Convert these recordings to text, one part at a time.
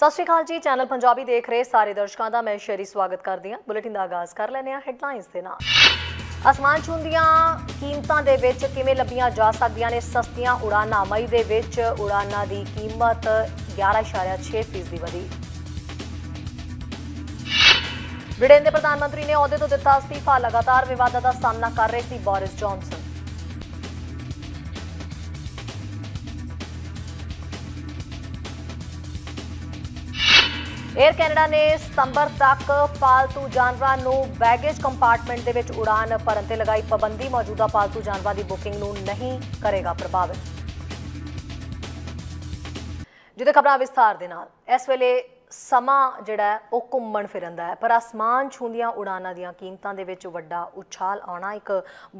ਸਤਿ ਸ਼੍ਰੀ ਅਕਾਲ ਜੀ ਚੈਨਲ ਪੰਜਾਬੀ ਦੇਖ ਰਹੇ ਸਾਰੇ ਦਰਸ਼ਕਾਂ ਦਾ ਮੈਂ ਸ਼ੇਰੀ ਸਵਾਗਤ ਕਰਦੀ ਹਾਂ ਬੁਲੇਟਿਨ ਦਾ ਆਗਾਜ਼ ਕਰ ਲੈਨੇ ਆ ਹੈਡਲਾਈਨਸ ਦੇ ਨਾਲ ਅਸਮਾਨ ਚੁੰਦੀਆਂ ਕੀਮਤਾਂ ਦੇ ਵਿੱਚ ਕਿਵੇਂ ਲੱਭੀਆਂ ਜਾ ਸਕਦੀਆਂ ਨੇ ਸਸਤੀਆਂ ਉਡਾਨਾਂ ਮਈ ਦੇ ਵਿੱਚ ਉਡਾਨਾਂ ਦੀ ਕੀਮਤ 11.6% ਵਧੀ ਬ੍ਰਿਟੇਨ ਦੇ ਪ੍ਰਧਾਨ ਮੰਤਰੀ ਨੇ ਅਹੁਦੇ ਤੋਂ ਦਿੱਤਾ ਅਸਤੀਫਾ ਲਗਾਤਾਰ ਵਿਵਾਦਾਂ ਦਾ ਸਾਹਮਣਾ ਕਰ ਰਹੇ ਸੀ ਬੋਰਿਸ ਜੌਨਸਨ ਏਅਰ ਕੈਨੇਡਾ ਨੇ ਸਤੰਬਰ ਤੱਕ ਪਾਲਤੂ ਜਾਨਵਰਾਂ ਨੂੰ ਬੈਗੇਜ ਕੰਪਾਰਟਮੈਂਟ ਦੇ ਵਿੱਚ ਉਡਾਨ ਭਰਨ ਤੇ ਲਗਾਈ ਪਾਬੰਦੀ ਮੌਜੂਦਾ ਪਾਲਤੂ ਜਾਨਵਰਾਂ ਦੀ ਬੁਕਿੰਗ ਨੂੰ ਨਹੀਂ ਕਰੇਗਾ ਪ੍ਰਭਾਵਿਤ ਜਿਹਦੇ ਖਬਰਾਂ ਵਿਸਥਾਰ ਦੇ ਨਾਲ ਇਸ ਵੇਲੇ ਸਮਾਂ ਜਿਹੜਾ ਉਹ ਘੁੰਮਣ ਫਿਰੰਦਾ ਹੈ ਪਰ ਅਸਮਾਨ ਛੂੰਦੀਆਂ ਉਡਾਨਾਂ ਦੀਆਂ ਕੀਮਤਾਂ ਦੇ ਵਿੱਚ ਵੱਡਾ ਉਛਾਲ ਆਉਣਾ ਇੱਕ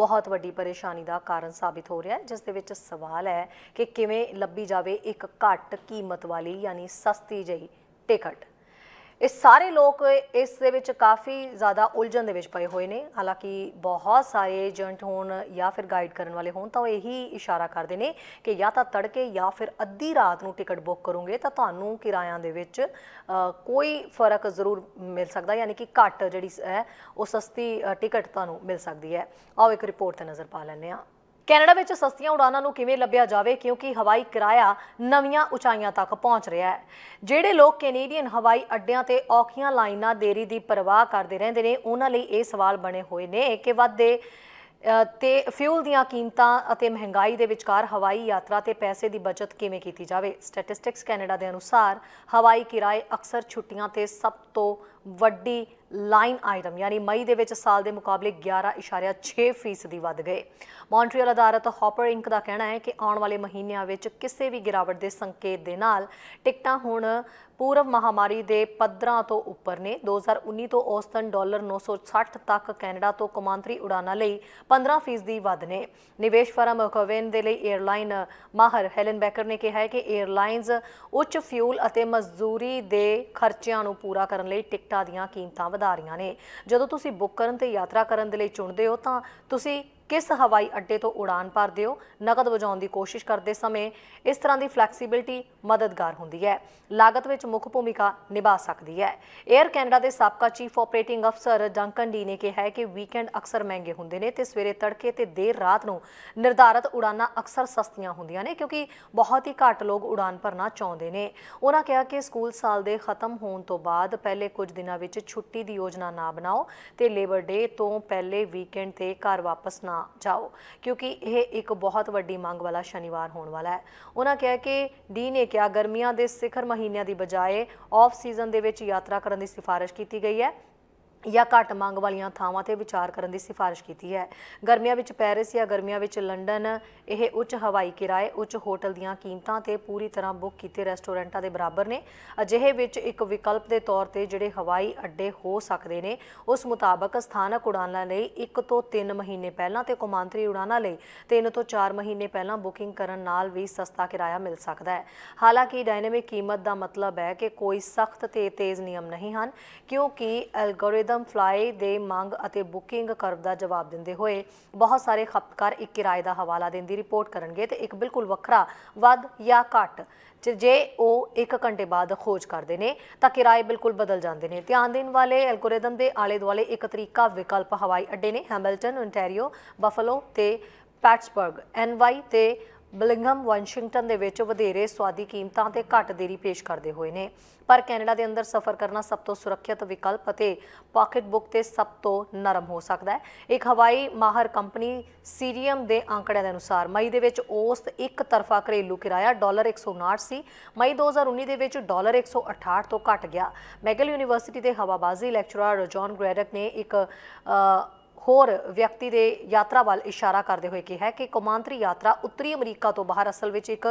ਬਹੁਤ ਵੱਡੀ ਪਰੇਸ਼ਾਨੀ ਦਾ ਕਾਰਨ ਸਾਬਿਤ ਹੋ ਰਿਹਾ ਹੈ ਜਿਸ ਦੇ ਵਿੱਚ ਸਵਾਲ ਹੈ ਕਿ ਕਿਵੇਂ ਲੱਭੀ ਜਾਵੇ ਇੱਕ ਘੱਟ ਕੀਮਤ ਵਾਲੀ ਯਾਨੀ ਸਸਤੀ ਜਈ ਟਿਕਟ ਇਹ ਸਾਰੇ ਲੋਕ ਇਸ ਦੇ ਵਿੱਚ ਕਾਫੀ ਜ਼ਿਆਦਾ ਉਲਝਣ ਦੇ ਵਿੱਚ ਪਏ ਹੋਏ ਨੇ ਹਾਲਾਂਕਿ ਬਹੁਤ ਸਾਰੇ ਏਜੰਟ ਹੋਣ ਜਾਂ ਫਿਰ ਗਾਈਡ ਕਰਨ ਵਾਲੇ ਹੋਣ ਤਾਂ ਉਹ ਇਹੀ ਇਸ਼ਾਰਾ ਕਰਦੇ ਨੇ ਕਿ ਜਾਂ ਤਾਂ ਤੜਕੇ ਜਾਂ ਫਿਰ ਅੱਧੀ ਰਾਤ ਨੂੰ ਟਿਕਟ ਬੁੱਕ ਕਰੋਗੇ ਤਾਂ ਤੁਹਾਨੂੰ ਕਿਰਾਇਆਂ ਦੇ ਵਿੱਚ ਕੋਈ ਫਰਕ ਜ਼ਰੂਰ ਮਿਲ ਸਕਦਾ ਯਾਨੀ ਕਿ ਘੱਟ ਜਿਹੜੀ ਹੈ ਉਹ ਸਸਤੀ ਟਿਕਟ ਤੁਹਾਨੂੰ ਮਿਲ ਸਕਦੀ ਹੈ ਆਓ ਇੱਕ ਰਿਪੋਰਟ ਤੇ ਨਜ਼ਰ ਪਾ ਲੈਂਦੇ ਹਾਂ ਕੈਨੇਡਾ ਵਿੱਚ ਸਸਤੀਆਂ ਉਡਾਨਾਂ ਨੂੰ ਕਿਵੇਂ ਲੱਭਿਆ ਜਾਵੇ ਕਿਉਂਕਿ ਹਵਾਈ ਕਿਰਾਇਆ ਨਵੀਆਂ ਉਚਾਈਆਂ ਤੱਕ ਪਹੁੰਚ ਰਿਹਾ ਹੈ ਜਿਹੜੇ ਲੋਕ ਕੈਨੇਡੀਅਨ ਹਵਾਈ ਅੱਡਿਆਂ ਤੇ ਔਖੀਆਂ ਲਾਈਨਾਂ ਦੇਰੀ ਦੀ ਪਰਵਾਹ ਕਰਦੇ ਰਹਿੰਦੇ ਨੇ ਉਹਨਾਂ ਲਈ ਇਹ ਸਵਾਲ ਬਣੇ ਹੋਏ ਨੇ ਕਿ ਵੱਧਦੇ ਤੇ ਫਿਊਲ ਦੀਆਂ ਕੀਮਤਾਂ ਅਤੇ ਮਹਿੰਗਾਈ ਦੇ ਵਿਚਕਾਰ ਹਵਾਈ ਯਾਤਰਾ ਤੇ ਪੈਸੇ ਦੀ ਬਚਤ ਕਿਵੇਂ ਕੀਤੀ ਜਾਵੇ ਸਟੈਟਿਸਟਿਕਸ ਕੈਨੇਡਾ ਦੇ ਅਨੁਸਾਰ ਹਵਾਈ ਕਿਰਾਏ ਅਕਸਰ ਛੁੱਟੀਆਂ ਤੇ ਸਭ ਤੋਂ ਵੱਡੀ ਲਾਈਨ ਆਈਟਮ ਯਾਨੀ ਮਈ ਦੇ ਵਿੱਚ ਸਾਲ ਦੇ ਮੁਕਾਬਲੇ 11.6% ਦੀ ਵੱਧ ਗਏ ਮੌਂਟਰੀਅਲ ਅਧਾਰਤ ਹਾਪਰ ਇੰਕ ਦਾ ਕਹਿਣਾ ਹੈ ਕਿ ਆਉਣ ਵਾਲੇ ਮਹੀਨਿਆਂ ਵਿੱਚ ਕਿਸੇ ਵੀ ਗਿਰਾਵਟ ਦੇ ਸੰਕੇਤ ਦੇ ਨਾਲ ਟਿਕਟਾਂ ਹੁਣ ਪੂਰਵ ਮਹਾਮਾਰੀ ਦੇ ਪੱਧਰਾਂ ਤੋਂ ਉੱਪਰ ਨੇ 2019 ਤੋਂ ਔਸਤਨ ਡਾਲਰ 960 ਤੱਕ ਕੈਨੇਡਾ ਤੋਂ ਕਮਾਂਤਰੀ ਉਡਾਨਾਂ ਲਈ 15% ਦੀ ਵੱਧ ਨੇ ਨਿਵੇਸ਼ ਫਰਮ ਕੋਵੇਨ ਦੇ ਲਈ 에ਅਰਲਾਈਨ ਮਾਹਰ ਹੈਲਨ ਬੈਕਰ ਨੇ ਕਿਹਾ ਹੈ ਕਿ 에ਅਰਲਾਈਨਜ਼ ਉੱਚ ਫਿਊਲ ਅਤੇ ਮਜ਼ਦੂਰੀ ਦੇ ਖਰਚਿਆਂ ਨੂੰ ਪੂਰਾ ਕਰਨ ਲਈ ਟਿਕਟਾਂ ਦੀਆਂ ਕੀਮਤਾਂ ਵਧਾਰੀਆਂ ਨੇ ਜਦੋਂ ਤੁਸੀਂ ਬੁੱਕ ਕਰਨ ਤੇ ਯਾਤਰਾ ਕਰਨ ਦੇ ਲਈ ਚੁਣਦੇ ਹੋ ਤਾਂ ਤੁਸੀਂ ਕਿਸ ਹਵਾਈ ਅੱਡੇ ਤੋਂ ਉਡਾਨ ਭਰਦੇ ਹੋ ਨਕਦ ਵਜਾਉਣ ਦੀ ਕੋਸ਼ਿਸ਼ ਕਰਦੇ ਸਮੇਂ ਇਸ ਤਰ੍ਹਾਂ ਦੀ ਫਲੈਕਸੀਬਿਲਟੀ ਮਦਦਗਾਰ ਹੁੰਦੀ ਹੈ ਲਾਗਤ ਵਿੱਚ ਮੁੱਖ ਭੂਮਿਕਾ ਨਿਭਾ ਸਕਦੀ ਹੈ 에ਅਰ ਕੈਨੇਡਾ ਦੇ ਸਾਬਕਾ ਚੀਫ ਆਪਰੇਟਿੰਗ ਅਫਸਰ ਡੰਕਨ ਡੀ ਨੇ ਕਿਹਾ ਹੈ ਕਿ ਵੀਕਐਂਡ ਅਕਸਰ ਮਹਿੰਗੇ ਹੁੰਦੇ ਨੇ ਤੇ ਸਵੇਰੇ ਤੜਕੇ ਤੇ ਦੇਰ ਰਾਤ ਨੂੰ ਨਿਰਧਾਰਤ ਉਡਾਨਾਂ ਅਕਸਰ ਸਸਤੀਆਂ ਹੁੰਦੀਆਂ ਨੇ ਕਿਉਂਕਿ ਬਹੁਤ ਹੀ ਘੱਟ ਲੋਕ ਉਡਾਨ ਭਰਨਾ ਚਾਹੁੰਦੇ ਨੇ ਉਹਨਾਂ ਕਿਹਾ ਕਿ ਸਕੂਲ ਸਾਲ ਦੇ ਖਤਮ ਹੋਣ ਤੋਂ ਬਾਅਦ ਪਹਿਲੇ ਕੁਝ ਦਿਨਾਂ ਵਿੱਚ ਛੁੱਟੀ ਦੀ ਯੋਜਨਾ ਨਾ ਬਣਾਓ ਤੇ ਲੇਬਰ ਡੇ ਤੋਂ ਪਹਿਲੇ ਵੀਕਐਂਡ ਤੇ ਘਰ ਵਾਪਸ ਨਾ ਨਾ ਜਾਓ ਕਿਉਂਕਿ ਇਹ ਇੱਕ ਬਹੁਤ ਵੱਡੀ ਮੰਗ ਵਾਲਾ ਸ਼ਨੀਵਾਰ ਹੋਣ ਵਾਲਾ ਹੈ ਉਹਨਾਂ ਕਿਹਾ ਕਿ ਡੀ ਨੇ ਕਿਹਾ ਗਰਮੀਆਂ ਦੇ ਸਿਖਰ ਮਹੀਨਿਆਂ ਦੀ ਬਜਾਏ ਆਫ ਸੀਜ਼ਨ ਦੇ ਵਿੱਚ ਯਾਤਰਾ ਕਰਨ ਦੀ ਸਿਫਾਰਿਸ਼ ਕੀਤੀ ਗਈ ਹੈ ਜਾਂ ਘੱਟ ਮੰਗ ਵਾਲੀਆਂ ਥਾਵਾਂ ਤੇ ਵਿਚਾਰ ਕਰਨ ਦੀ ਸਿਫਾਰਿਸ਼ ਕੀਤੀ ਹੈ ਗਰਮੀਆਂ ਵਿੱਚ ਪੈਰਿਸ ਜਾਂ ਗਰਮੀਆਂ ਵਿੱਚ ਲੰਡਨ ਇਹ ਉੱਚ ਹਵਾਈ ਕਿਰਾਏ ਉੱਚ ਹੋਟਲ ਦੀਆਂ ਕੀਮਤਾਂ ਤੇ ਪੂਰੀ ਤਰ੍ਹਾਂ ਬੁੱਕ ਕੀਤੇ ਰੈਸਟੋਰੈਂਟਾਂ ਦੇ ਬਰਾਬਰ ਨੇ ਅਜਿਹੇ ਵਿੱਚ ਇੱਕ ਵਿਕਲਪ ਦੇ ਤੌਰ ਤੇ ਜਿਹੜੇ ਹਵਾਈ ਅੱਡੇ ਹੋ ਸਕਦੇ ਨੇ ਉਸ ਮੁਤਾਬਕ ਸਥਾਨਕ ਉਡਾਨਾਂ ਲਈ 1 ਤੋਂ 3 ਮਹੀਨੇ ਪਹਿਲਾਂ ਤੇ ਕੁਮਾਂਤਰੀ ਉਡਾਨਾਂ ਲਈ 3 ਤੋਂ 4 ਮਹੀਨੇ ਪਹਿਲਾਂ ਬੁਕਿੰਗ ਕਰਨ ਨਾਲ ਵੀ ਸਸਤਾ ਕਿਰਾਇਆ ਮਿਲ ਸਕਦਾ ਹੈ ਹਾਲਾਂਕਿ ਡਾਇਨਾਮਿਕ ਕੀਮਤ ਦਾ ਮਤਲਬ ਹੈ ਕਿ ਕੋਈ ਸਖਤ ਤੇ ਤੇਜ਼ ਨਿਯਮ ਨਹੀਂ ਹਨ ਕਿਉਂਕਿ ਐਲਗੋਰਿਥਮ ਰਿਦਮ ਫਲਾਈ ਦੇ ਮੰਗ ਅਤੇ ਬੁਕਿੰਗ ਕਰਵ ਦਾ ਜਵਾਬ ਦਿੰਦੇ ਹੋਏ ਬਹੁਤ ਸਾਰੇ ਖਪਤਕਾਰ ਇੱਕ ਕਿਰਾਏ ਦਾ ਹਵਾਲਾ ਦੇਣ ਦੀ ਰਿਪੋਰਟ ਕਰਨਗੇ ਤੇ ਇੱਕ ਬਿਲਕੁਲ ਵੱਖਰਾ ਵੱਧ ਜਾਂ ਘੱਟ ਜੇ ਉਹ 1 ਘੰਟੇ ਬਾਅਦ ਖੋਜ ਕਰਦੇ ਨੇ ਤਾਂ ਕਿਰਾਏ ਬਿਲਕੁਲ ਬਦਲ ਜਾਂਦੇ ਨੇ ਧਿਆਨ ਦੇਣ ਵਾਲੇ ਐਲਗੋਰਿਦਮ ਦੇ ਆਲੇ ਦੁਆਲੇ ਇੱਕ ਤਰੀਕਾ ਵਿਕਲਪ ਹਵਾਈ ਅੱਡੇ ਨੇ ਹੈਮਿਲਟਨ ਓਨਟਾਰੀਓ ਬਫਲੋ ਤੇ ਪੈਟਸਬਰਗ ਐਨਵਾਈ ਤੇ ਬਲਿੰਗਮ ਵਾਸ਼ਿੰਗਟਨ ਦੇ ਵਿੱਚ ਵਧੇਰੇ ਸਵਾਦੀ ਕੀਮਤਾਂ ਤੇ ਘੱਟ ਦੇਰੀ ਪੇਸ਼ ਕਰਦੇ ਹੋਏ ਨੇ ਪਰ ਕੈਨੇਡਾ ਦੇ ਅੰਦਰ ਸਫ਼ਰ ਕਰਨਾ ਸਭ ਤੋਂ ਸੁਰੱਖਿਅਤ ਵਿਕਲਪ ਅਤੇ ਪਾਕਟ ਬੁੱਕ ਤੇ ਸਭ ਤੋਂ ਨਰਮ ਹੋ ਸਕਦਾ ਹੈ ਇੱਕ ਹਵਾਈ ਮਾਹਰ ਕੰਪਨੀ ਸੀਰੀਅਮ ਦੇ ਅੰਕੜਿਆਂ ਦੇ ਅਨੁਸਾਰ ਮਈ ਦੇ ਵਿੱਚ ਔਸਤ ਇੱਕ ਤਰਫਾ ਘਰੇਲੂ ਕਿਰਾਇਆ ਡਾਲਰ 159 ਸੀ ਮਈ 2019 ਦੇ ਵਿੱਚ ਡਾਲਰ 168 ਤੋਂ ਘਟ ਗਿਆ ਮੈਗਲ ਯੂਨੀਵਰਸਿਟੀ ਦੇ ਹਵਾਬਾਜ਼ੀ ਲੈਕਚਰਰ ਜੌਨ ਗ੍ਰੈਡਕ ਨੇ ਇੱਕ ਹੋਰ ਵਿਅਕਤੀ ਦੇ ਯਾਤਰਾ ਵੱਲ ਇਸ਼ਾਰਾ ਕਰਦੇ ਹੋਏ ਕਿਹਾ ਕਿ ਕੌਮਾਂਤਰੀ ਯਾਤਰਾ ਉੱਤਰੀ ਅਮਰੀਕਾ ਤੋਂ ਬਾਹਰ ਅਸਲ ਵਿੱਚ ਇੱਕ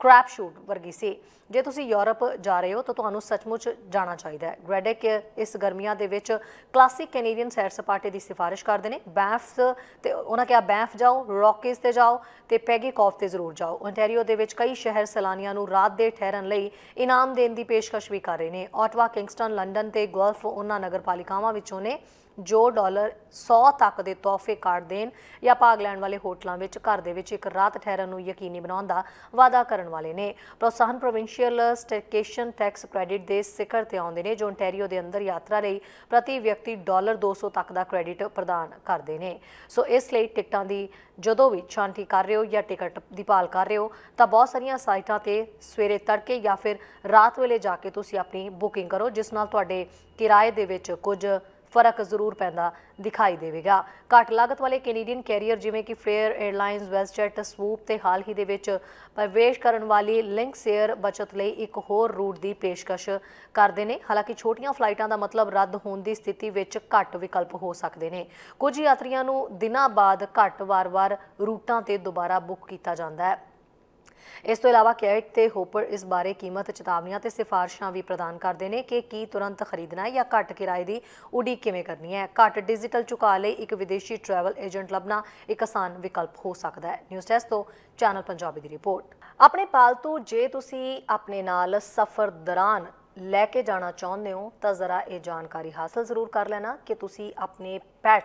ਕ੍ਰੈਪ ਸ਼ੂਟ ਵਰਗੀ ਸੀ ਜੇ ਤੁਸੀਂ ਯੂਰਪ ਜਾ ਰਹੇ ਹੋ ਤਾਂ ਤੁਹਾਨੂੰ ਸੱਚਮੁੱਚ ਜਾਣਾ ਚਾਹੀਦਾ ਹੈ ਗ੍ਰੈਡਿਕ ਇਸ ਗਰਮੀਆਂ ਦੇ ਵਿੱਚ ਕਲਾਸਿਕ ਕੈਨੇਡੀਅਨ ਸੈਰ ਸਪਾਟੇ ਦੀ ਸਿਫਾਰਿਸ਼ ਕਰਦੇ ਨੇ ਬੈਂਫ ਤੇ ਉਹਨਾਂ ਕਿਹਾ ਬੈਂਫ ਜਾਓ ਰੌਕੀਜ਼ ਤੇ ਜਾਓ ਤੇ ਪੈਗੀਕੌਫ ਤੇ ਜ਼ਰੂਰ ਜਾਓ ਓਨਟਾਰੀਓ ਦੇ ਵਿੱਚ ਕਈ ਸ਼ਹਿਰ ਸੈਲਾਨੀਆਂ ਨੂੰ ਰਾਤ ਦੇ ਠਹਿਰਨ ਲਈ ਇਨਾਮ ਦੇਣ ਦੀ ਪੇਸ਼ਕਸ਼ ਵੀ ਕਰ ਰਹੇ ਨੇ ਆਟਵਾ ਕਿੰਗਸਟਨ ਲੰਡਨ ਤੇ ਗੋਲਫ ਉਹਨਾਂ ਨਗਰਪਾਲਿਕਾਵਾਂ ਵਿੱਚੋਂ ਨੇ ਜੋ ਡਾਲਰ 100 ਤੱਕ ਦੇ ਤੋਹਫੇ ਕਾਰਡ ਦੇਣ ਜਾਂ ਭਾਗ ਲੈਣ ਵਾਲੇ ਹੋਟਲਾਂ ਵਿੱਚ ਘਰ ਦੇ ਵਿੱਚ ਇੱਕ ਰਾਤ ਠਹਿਰਨ ਨੂੰ ਯਕੀਨੀ ਬਣਾਉਣ ਦਾ ਵਾਅਦਾ ਕਰਨ ਵਾਲੇ ਨੇ ਪ੍ਰੋਸਾਹਨ ਪ੍ਰੋਵਿੰਸ਼ੀਅਲ ਸਟੇਕੇਸ਼ਨ ਟੈਕਸ ਕ੍ਰੈਡਿਟ ਦੇ ਸਿਖਰ ਤੇ ਆਉਂਦੇ ਨੇ ਜੋ ਓਨਟਾਰੀਓ ਦੇ ਅੰਦਰ ਯਾਤਰਾ ਲਈ ਪ੍ਰਤੀ ਵਿਅਕਤੀ ਡਾਲਰ 200 ਤੱਕ ਦਾ ਕ੍ਰੈਡਿਟ ਪ੍ਰਦਾਨ ਕਰਦੇ ਨੇ ਸੋ ਇਸ ਲਈ ਟਿਕਟਾਂ ਦੀ ਜਦੋਂ ਵੀ ਛਾਂਟੀ ਕਰ ਰਹੇ ਹੋ ਜਾਂ ਟਿਕਟ ਦੀ ਭਾਲ ਕਰ ਰਹੇ ਹੋ ਤਾਂ ਬਹੁਤ ਸਾਰੀਆਂ ਸਾਈਟਾਂ ਤੇ ਸਵੇਰੇ ਤੜਕੇ ਜਾਂ ਫਿਰ ਰਾਤ ਵੇਲੇ ਜਾ ਕੇ ਤੁਸੀਂ ਆਪਣੀ ਬੁਕਿੰਗ ਕਰੋ ਜਿਸ ਨਾਲ ਤੁਹਾਡੇ ਕਿਰਾਏ ਦੇ ਵਿੱਚ ਕੁਝ ਫਰਕ ਜ਼ਰੂਰ ਪੈਂਦਾ ਦਿਖਾਈ ਦੇਵੇਗਾ ਘੱਟ ਲਾਗਤ ਵਾਲੇ ਕੈਨੇਡੀਅਨ ਕੈਰੀਅਰ ਜਿਵੇਂ ਕਿ ਫੇਅਰ 에ਅਰਲਾਈਨਸ ਵੈਸਟਜੈਟ ਸਵੂਪ ਤੇ ਹਾਲ ਹੀ ਦੇ ਵਿੱਚ ਪ੍ਰਵੇਸ਼ ਕਰਨ ਵਾਲੀ ਲਿੰਕ ਸੇਅਰ ਬਚਤ ਲਈ ਇੱਕ ਹੋਰ ਰੂਟ ਦੀ ਪੇਸ਼ਕਸ਼ ਕਰਦੇ ਨੇ ਹਾਲਾਂਕਿ ਛੋਟੀਆਂ ਫਲਾਈਟਾਂ ਦਾ ਮਤਲਬ ਰੱਦ ਹੋਣ ਦੀ ਸਥਿਤੀ ਵਿੱਚ ਘੱਟ ਵਿਕਲਪ ਹੋ ਸਕਦੇ ਨੇ ਕੁਝ ਯਾਤਰੀਆਂ ਨੂੰ ਦਿਨਾਂ ਬਾਅਦ ਘੱਟ ਵਾਰ-ਵਾਰ ਰੂਟਾਂ ਤੇ ਦੁਬਾਰਾ ਬੁੱਕ ਕੀਤਾ ਜਾਂਦਾ ਹੈ ਇਸ ਤੋਂ ਇਲਾਵਾ ਕੈਟ ਤੇ ਹੋਪਰ ਇਸ ਬਾਰੇ ਕੀਮਤ ਚੇਤਾਵਨੀਆਂ ਤੇ ਸਿਫਾਰਿਸ਼ਾਂ ਵੀ ਪ੍ਰਦਾਨ ਕਰਦੇ ਨੇ ਕਿ ਕੀ ਤੁਰੰਤ ਖਰੀਦਣਾ ਹੈ ਜਾਂ ਘੱਟ ਕਿਰਾਏ ਦੀ ਉਡੀਕ ਕਿਵੇਂ ਕਰਨੀ ਹੈ ਘੱਟ ਡਿਜੀਟਲ ਚੁਕਾ ਲਈ ਇੱਕ ਵਿਦੇਸ਼ੀ ਟਰੈਵਲ ਏਜੰਟ ਲੱਭਣਾ ਇੱਕ ਆਸਾਨ ਵਿਕਲਪ ਹੋ ਸਕਦਾ ਹੈ ਨਿਊਜ਼ ਡੈਸਕ ਤੋਂ ਚੈਨਲ ਪੰਜਾਬੀ ਦੀ ਰਿਪੋਰਟ ਆਪਣੇ ਪਾਲਤੂ ਜੇ ਤੁਸੀਂ ਆਪਣੇ ਨਾਲ ਸਫ਼ਰ ਦੌਰਾਨ ਲੈ ਕੇ ਜਾਣਾ ਚਾਹੁੰਦੇ ਹੋ ਤਾਂ ਜ਼ਰਾ ਇਹ ਜਾਣਕਾਰੀ ਹਾਸਲ ਜ਼ਰੂਰ ਕਰ ਲੈਣਾ ਕਿ ਤੁਸੀਂ ਆਪਣੇ ਪੈਟ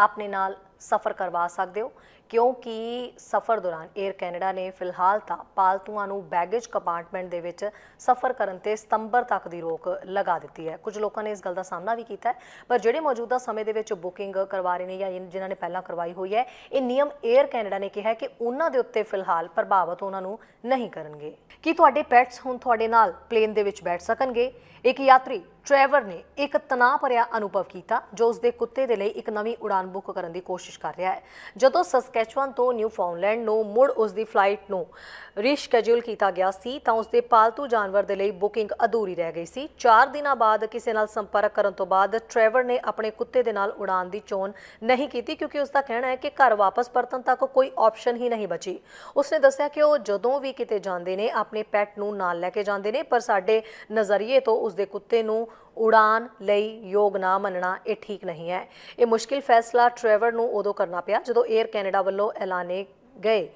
ਆਪਣੇ ਨਾਲ ਸਫ਼ਰ ਕਰਵਾ ਸਕਦੇ ਹੋ ਕਿਉਂਕਿ ਸਫ਼ਰ ਦੌਰਾਨ 에ਅਰ ਕੈਨੇਡਾ ਨੇ ਫਿਲਹਾਲ ਤਾਂ ਪਾਲਤੂਆਂ ਨੂੰ ਬੈਗੇਜ ਕੰਪਾਰਟਮੈਂਟ ਦੇ ਵਿੱਚ ਸਫ਼ਰ ਕਰਨ ਤੇ ਸਤੰਬਰ ਤੱਕ ਦੀ ਰੋਕ ਲਗਾ ਦਿੱਤੀ ਹੈ ਕੁਝ ਲੋਕਾਂ ਨੇ ਇਸ ਗੱਲ ਦਾ ਸਾਹਮਣਾ ਵੀ ਕੀਤਾ ਪਰ ਜਿਹੜੇ ਮੌਜੂਦਾ ਸਮੇਂ ਦੇ ਵਿੱਚ ਬੁਕਿੰਗ ਕਰਵਾ ਰਹੇ ਨੇ ਜਾਂ ਜਿਨ੍ਹਾਂ ਨੇ ਪਹਿਲਾਂ ਕਰਵਾਈ ਹੋਈ ਹੈ ਇਹ ਨਿਯਮ 에ਅਰ ਕੈਨੇਡਾ ਨੇ ਕਿਹਾ ਕਿ ਉਹਨਾਂ ਦੇ ਉੱਤੇ ਫਿਲਹਾਲ ਪ੍ਰਭਾਵਿਤ ਉਹਨਾਂ ਨੂੰ ਨਹੀਂ ਕਰਨਗੇ ਕੀ ਤੁਹਾਡੇ ਪੈਟਸ ਹੁਣ ਤੁਹਾਡੇ ਨਾਲ ਪਲੇਨ ਦੇ ਵਿੱਚ ਬੈਠ ਸਕਣਗੇ ਇੱਕ ਯਾਤਰੀ ਟ੍ਰੈਵਰ ਨੇ ਇੱਕ ਤਣਾਅ ਭਰਿਆ ਅਨੁਭਵ ਕੀਤਾ ਜੋ ਉਸਦੇ ਕੁੱਤੇ ਦੇ ਲਈ ਇੱਕ ਨਵੀਂ ਉਡਾਨ ਬੁੱਕ ਕਰਨ ਦੀ ਕੋਸ਼ਿਸ਼ ਕੋਸ਼ਿਸ਼ ਕਰ ਰਿਹਾ ਹੈ ਜਦੋਂ ਸਸਕੈਚੁਅਨ ਤੋਂ ਨਿਊਫਾਉਂਡਲੈਂਡ ਨੂੰ ਮੁੜ ਉਸ ਦੀ ਫਲਾਈਟ ਨੂੰ ਰੀਸ਼ੈਡਿਊਲ ਕੀਤਾ ਗਿਆ ਸੀ ਤਾਂ ਉਸ ਦੇ ਪਾਲਤੂ ਜਾਨਵਰ ਦੇ ਲਈ ਬੁਕਿੰਗ ਅਧੂਰੀ ਰਹਿ ਗਈ ਸੀ 4 ਦਿਨਾਂ ਬਾਅਦ ਕਿਸੇ ਨਾਲ ਸੰਪਰਕ ਕਰਨ ਤੋਂ ਬਾਅਦ ਟ੍ਰੈਵਰ ਨੇ ਆਪਣੇ ਕੁੱਤੇ ਦੇ ਨਾਲ ਉਡਾਨ ਦੀ ਚੋਣ ਨਹੀਂ ਕੀਤੀ ਕਿਉਂਕਿ ਉਸ ਦਾ ਕਹਿਣਾ ਹੈ ਕਿ ਘਰ ਵਾਪਸ ਪਰਤਣ ਤੱਕ ਕੋਈ ਆਪਸ਼ਨ ਹੀ ਨਹੀਂ ਬਚੀ ਉਸ ਨੇ ਦੱਸਿਆ ਕਿ ਉਹ ਜਦੋਂ ਵੀ ਕਿਤੇ ਜਾਂਦੇ ਨੇ ਆਪਣੇ ਪੈਟ ਨੂੰ ਨਾਲ ਲੈ ਕੇ ਜਾਂਦੇ ਨੇ ਪਰ ਸਾਡੇ ਨਜ਼ਰੀਏ ਤੋਂ ਉਸ ਦੇ ਕੁੱਤੇ ਨੂੰ ਉਡਾਨ ਲਈ ਯੋਗ ਨਾ ਮੰਨਣਾ ਇਹ ਠੀਕ ਨਹੀਂ ਹੈ ਇਹ ਮੁਸ਼ਕਿਲ ਫੈਸਲਾ ਟ੍ਰੈਵਰ ਨੂੰ ਉਦੋਂ ਕਰਨਾ ਪਿਆ ਜਦੋਂ 에ਅਰ ਕੈਨੇਡਾ ਵੱਲੋਂ ਐਲਾਨੇ ਗਏ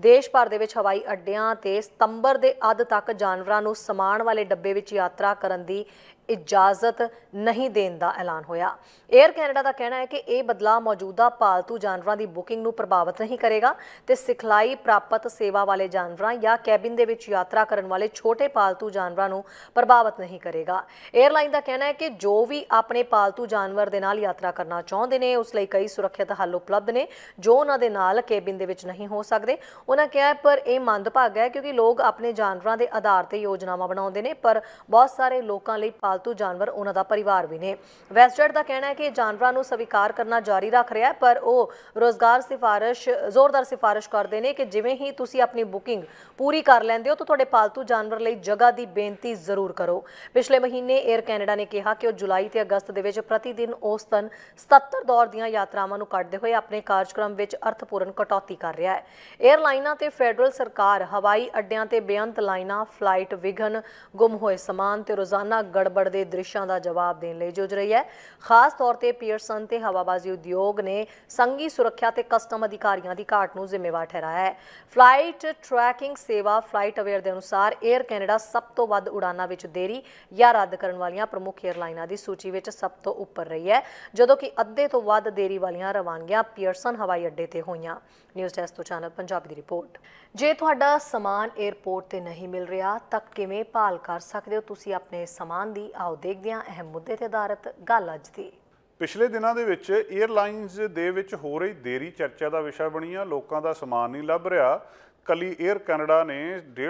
ਦੇਸ਼ ਭਰ ਦੇ ਵਿੱਚ ਹਵਾਈ ਅੱਡਿਆਂ ਤੇ ਸਤੰਬਰ ਦੇ ਅੱਧ ਤੱਕ ਜਾਨਵਰਾਂ ਨੂੰ ਸਮਾਨ ਵਾਲੇ ਡੱਬੇ ਵਿੱਚ ਯਾਤਰਾ ਕਰਨ ਦੀ ਇਜਾਜ਼ਤ ਨਹੀਂ ਦੇਣ ਦਾ ਐਲਾਨ ਹੋਇਆ 에ਅਰ ਕੈਨੇਡਾ ਦਾ ਕਹਿਣਾ ਹੈ ਕਿ ਇਹ ਬਦਲਾਅ ਮੌਜੂਦਾ ਪਾਲਤੂ ਜਾਨਵਰਾਂ ਦੀ ਬੁਕਿੰਗ ਨੂੰ ਪ੍ਰਭਾਵਿਤ ਨਹੀਂ ਕਰੇਗਾ ਤੇ ਸਿਖਲਾਈ ਪ੍ਰਾਪਤ ਸੇਵਾ ਵਾਲੇ ਜਾਨਵਰਾਂ ਜਾਂ ਕੈਬਿਨ ਦੇ ਵਿੱਚ ਯਾਤਰਾ ਕਰਨ ਵਾਲੇ ਛੋਟੇ ਪਾਲਤੂ ਜਾਨਵਰਾਂ ਨੂੰ ਪ੍ਰਭਾਵਿਤ ਨਹੀਂ ਕਰੇਗਾ 에ਅਰਲਾਈਨ ਦਾ ਕਹਿਣਾ ਹੈ ਕਿ ਜੋ ਵੀ ਆਪਣੇ ਪਾਲਤੂ ਜਾਨਵਰ ਦੇ ਨਾਲ ਯਾਤਰਾ ਕਰਨਾ ਚਾਹੁੰਦੇ ਨੇ ਉਸ ਲਈ ਕਈ ਸੁਰੱਖਿਅਤ ਹੱਲ ਉਪਲਬਧ ਨੇ ਜੋ ਉਹਨਾਂ ਦੇ ਨਾਲ ਕੈਬਿਨ ਦੇ ਵਿੱਚ ਨਹੀਂ ਹੋ ਸਕਦੇ ਉਹਨਾਂ ਕਿਹਾ ਪਰ ਇਹ ਮੰਦਭਾਗਾ ਹੈ ਕਿਉਂਕਿ ਲੋਕ ਆਪਣੇ ਜਾਨਵਰਾਂ ਦੇ ਆਧਾਰ ਤੇ ਯੋਜਨਾਵਾਂ ਬਣਾਉਂਦੇ ਨੇ ਪਰ ਬਹੁਤ ਸਾਰੇ ਲੋਕਾਂ ਲਈ ਪਾਲਤੂ ਜਾਨਵਰ ਉਹਨਾਂ ਦਾ ਪਰਿਵਾਰ ਵੀ ਨੇ ਵੈਸਟਰਡ ਦਾ ਕਹਿਣਾ ਹੈ ਕਿ ਜਾਨਵਰਾਂ ਨੂੰ ਸਵੀਕਾਰ ਕਰਨਾ ਜਾਰੀ ਰੱਖ ਰਿਹਾ ਹੈ ਪਰ ਉਹ ਰੋਜ਼ਗਾਰ ਸਿਫਾਰਿਸ਼ ਜ਼ੋਰਦਾਰ ਸਿਫਾਰਿਸ਼ ਕਰਦੇ ਨੇ ਕਿ ਜਿਵੇਂ ਹੀ ਤੁਸੀਂ ਆਪਣੀ ਬੁਕਿੰਗ ਪੂਰੀ ਕਰ ਲੈਂਦੇ ਹੋ ਤਾਂ ਤੁਹਾਡੇ ਪਾਲਤੂ ਜਾਨਵਰ ਲਈ ਜਗ੍ਹਾ ਦੀ ਬੇਨਤੀ ਜ਼ਰੂਰ ਕਰੋ ਪਿਛਲੇ ਮਹੀਨੇ 에ਅਰ ਕੈਨੇਡਾ ਨੇ ਕਿਹਾ ਕਿ ਉਹ ਜੁਲਾਈ ਤੇ ਅਗਸਤ ਦੇ ਵਿੱਚ ਪ੍ਰਤੀ ਦਿਨ ਔਸਤਨ 77 ਦੌਰ ਦੀਆਂ ਯਾਤਰਾਵਾਂ ਨੂੰ ਕੱਢਦੇ ਹੋਏ ਆਪਣੇ ਕਾਰਜਕ੍ਰਮ ਵਿੱਚ ਅਰਥਪੂਰਨ ਕਟੌਤੀ ਕਰ ਰਿਹਾ ਹੈ 에ਅਰਲਾਈਨਾਂ ਤੇ ਫੈਡਰਲ ਸਰਕਾਰ ਹਵਾਈ ਅੱਡਿਆਂ ਤੇ ਬੇਅੰਤ ਲਾਈਨਾਂ ਫਲਾਈਟ ਵਿਘਨ ਗੁੰਮ ਹੋਏ ਸਮਾਨ ਤੇ ਰੋਜ਼ਾਨਾ ਗੜਬੜ ਚੰਡੀਗੜ੍ਹ ਦੇ ਦ੍ਰਿਸ਼ਾਂ ਦਾ ਜਵਾਬ ਦੇਣ ਲਈ ਜੁਝ ਰਹੀ ਹੈ ਖਾਸ ਤੌਰ ਤੇ ਪੀਅਰਸਨ ਤੇ ਹਵਾਬਾਜ਼ੀ ਉਦਯੋਗ ਨੇ ਸੰਗੀ ਸੁਰੱਖਿਆ ਤੇ ਕਸਟਮ ਅਧਿਕਾਰੀਆਂ ਦੀ ਘਾਟ ਨੂੰ ਜ਼ਿੰਮੇਵਾਰ ਠਹਿਰਾਇਆ ਹੈ ਫਲਾਈਟ ਟਰੈਕਿੰਗ ਸੇਵਾ ਫਲਾਈਟ ਅਵੇਅਰ ਦੇ ਅਨੁਸਾਰ 에ਅਰ ਕੈਨੇਡਾ ਸਭ ਤੋਂ ਵੱਧ ਉਡਾਨਾਂ ਵਿੱਚ ਦੇਰੀ ਜਾਂ ਰੱਦ ਕਰਨ ਵਾਲੀਆਂ ਪ੍ਰਮੁੱਖ 에ਅਰਲਾਈਨਾਂ ਦੀ ਸੂਚੀ ਵਿੱਚ ਸਭ ਤੋਂ ਉੱਪਰ ਰਹੀ ਹੈ ਜਦੋਂ ਕਿ ਅੱਧੇ ਤੋਂ ਵੱਧ ਦੇਰੀ ਵਾਲੀਆਂ ਰਵਾਨਗੀਆਂ ਪੀਅਰਸਨ ਹਵਾਈ ਅੱਡੇ ਤੇ ਹੋਈਆਂ ਨਿਊਜ਼ ਡੈਸਕ ਤੋਂ ਚੈਨਲ ਪੰਜਾਬੀ ਦੀ ਰਿਪੋਰਟ ਜੇ ਤੁਹਾਡਾ ਸਮਾਨ 에ਅਰਪੋਰਟ ਤੇ ਨਹੀਂ ਮਿਲ ਰਿਹਾ ਤਾਂ ਕਿਵੇਂ ਭਾਲ ਕਰ ਸਕਦੇ ਹੋ ਤੁਸੀਂ ਆਪਣੇ ਸਮਾਨ ਦੀ ਆਓ ਦੇਖਦੇ ਹਾਂ ਅਹਿਮ ਮੁੱਦੇ ਤੇ ਆਧਾਰਿਤ ਗੱਲ ਅੱਜ ਦੀ ਪਿਛਲੇ ਦਿਨਾਂ ਦੇ ਵਿੱਚ 에ਅਰਲਾਈਨਸ ਦੇ ਵਿੱਚ ਹੋ ਰਹੀ ਦੇਰੀ ਚਰਚਾ ਦਾ ਵਿਸ਼ਾ ਬਣੀ ਆ ਲੋਕਾਂ ਦਾ ਸਮਾਨ ਨਹੀਂ ਲੱਭ ਰਿਹਾ ਕੱਲੀ 에ਅਰ ਕੈਨੇਡਾ ਨੇ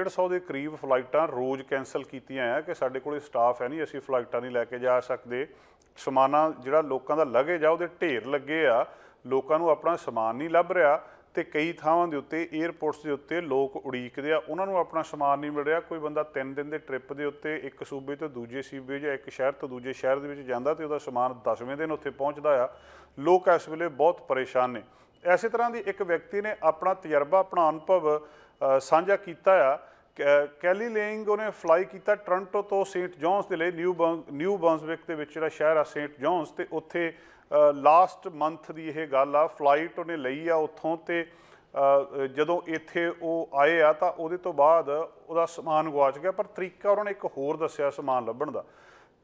150 ਦੇ ਕਰੀਬ ਫਲਾਈਟਾਂ ਰੋਜ਼ ਕੈਨਸਲ ਕੀਤੀਆਂ ਆ ਕਿ ਸਾਡੇ ਕੋਲੇ ਸਟਾਫ ਹੈ ਨਹੀਂ ਅਸੀਂ ਫਲਾਈਟਾਂ ਨਹੀਂ ਲੈ ਕੇ ਜਾ ਸਕਦੇ ਸਮਾਨਾ ਜਿਹੜਾ ਲੋਕਾਂ ਦਾ ਲਗੇਜ ਆ ਉਹਦੇ ਢੇਰ ਲੱਗੇ ਆ ਲੋਕਾਂ ਨੂੰ ਆਪਣਾ ਸਮਾਨ ਨਹੀਂ ਲੱਭ ਰਿਹਾ ਤੇ ਕਈ ਥਾਵਾਂ ਦੇ ਉੱਤੇ 에ਅਰਪੋਰਟਸ ਦੇ ਉੱਤੇ ਲੋਕ ਉਡੀਕਦੇ ਆ ਉਹਨਾਂ ਨੂੰ ਆਪਣਾ ਸਮਾਨ ਨਹੀਂ ਮਿਲ ਰਿਹਾ ਕੋਈ ਬੰਦਾ 3 ਦਿਨ ਦੇ ਟ੍ਰਿਪ ਦੇ ਉੱਤੇ ਇੱਕ ਸੂਬੇ ਤੋਂ ਦੂਜੇ ਸੂਬੇ ਜਾਂ ਇੱਕ ਸ਼ਹਿਰ ਤੋਂ ਦੂਜੇ ਸ਼ਹਿਰ ਦੇ ਵਿੱਚ ਜਾਂਦਾ ਤੇ ਉਹਦਾ ਸਮਾਨ 10ਵੇਂ ਦਿਨ ਉੱਥੇ ਪਹੁੰਚਦਾ ਆ ਲੋਕ ਇਸ ਵੇਲੇ ਬਹੁਤ ਪਰੇਸ਼ਾਨ ਨੇ ਐਸੇ ਤਰ੍ਹਾਂ ਦੀ ਇੱਕ ਵਿਅਕਤੀ ਨੇ ਆਪਣਾ ਤਜਰਬਾ ਆਪਣਾ ਅਨੁਭਵ ਸਾਂਝਾ ਕੀਤਾ ਆ ਕੈਲੀ ਲੇਇੰਗ ਉਹਨੇ ਫਲਾਈ ਕੀਤਾ ਟ੍ਰਾਂਟੋ ਤੋਂ ਸੇਂਟ ਜੌਨਸ ਦੇ ਲਈ ਨਿਊ ਨਿਊ ਬਰਨਸਵਿਕ ਦੇ ਵਿੱਚ ਜਿਹੜਾ ਸ਼ਹਿਰ ਆ ਸੇਂਟ ਜੌਨਸ ਤੇ ਉੱਥੇ ਲਾਸਟ ਮੰਥ ਦੀ ਇਹ ਗੱਲ ਆ ਫਲਾਈਟ ਉਹਨੇ ਲਈ ਆ ਉੱਥੋਂ ਤੇ ਜਦੋਂ ਇੱਥੇ ਉਹ ਆਏ ਆ ਤਾਂ ਉਹਦੇ ਤੋਂ ਬਾਅਦ ਉਹਦਾ ਸਮਾਨ ਗਵਾਚ ਗਿਆ ਪਰ ਤਰੀਕਾ ਉਹਨਾਂ ਨੇ ਇੱਕ ਹੋਰ ਦੱਸਿਆ ਸਮਾਨ ਲੱਭਣ ਦਾ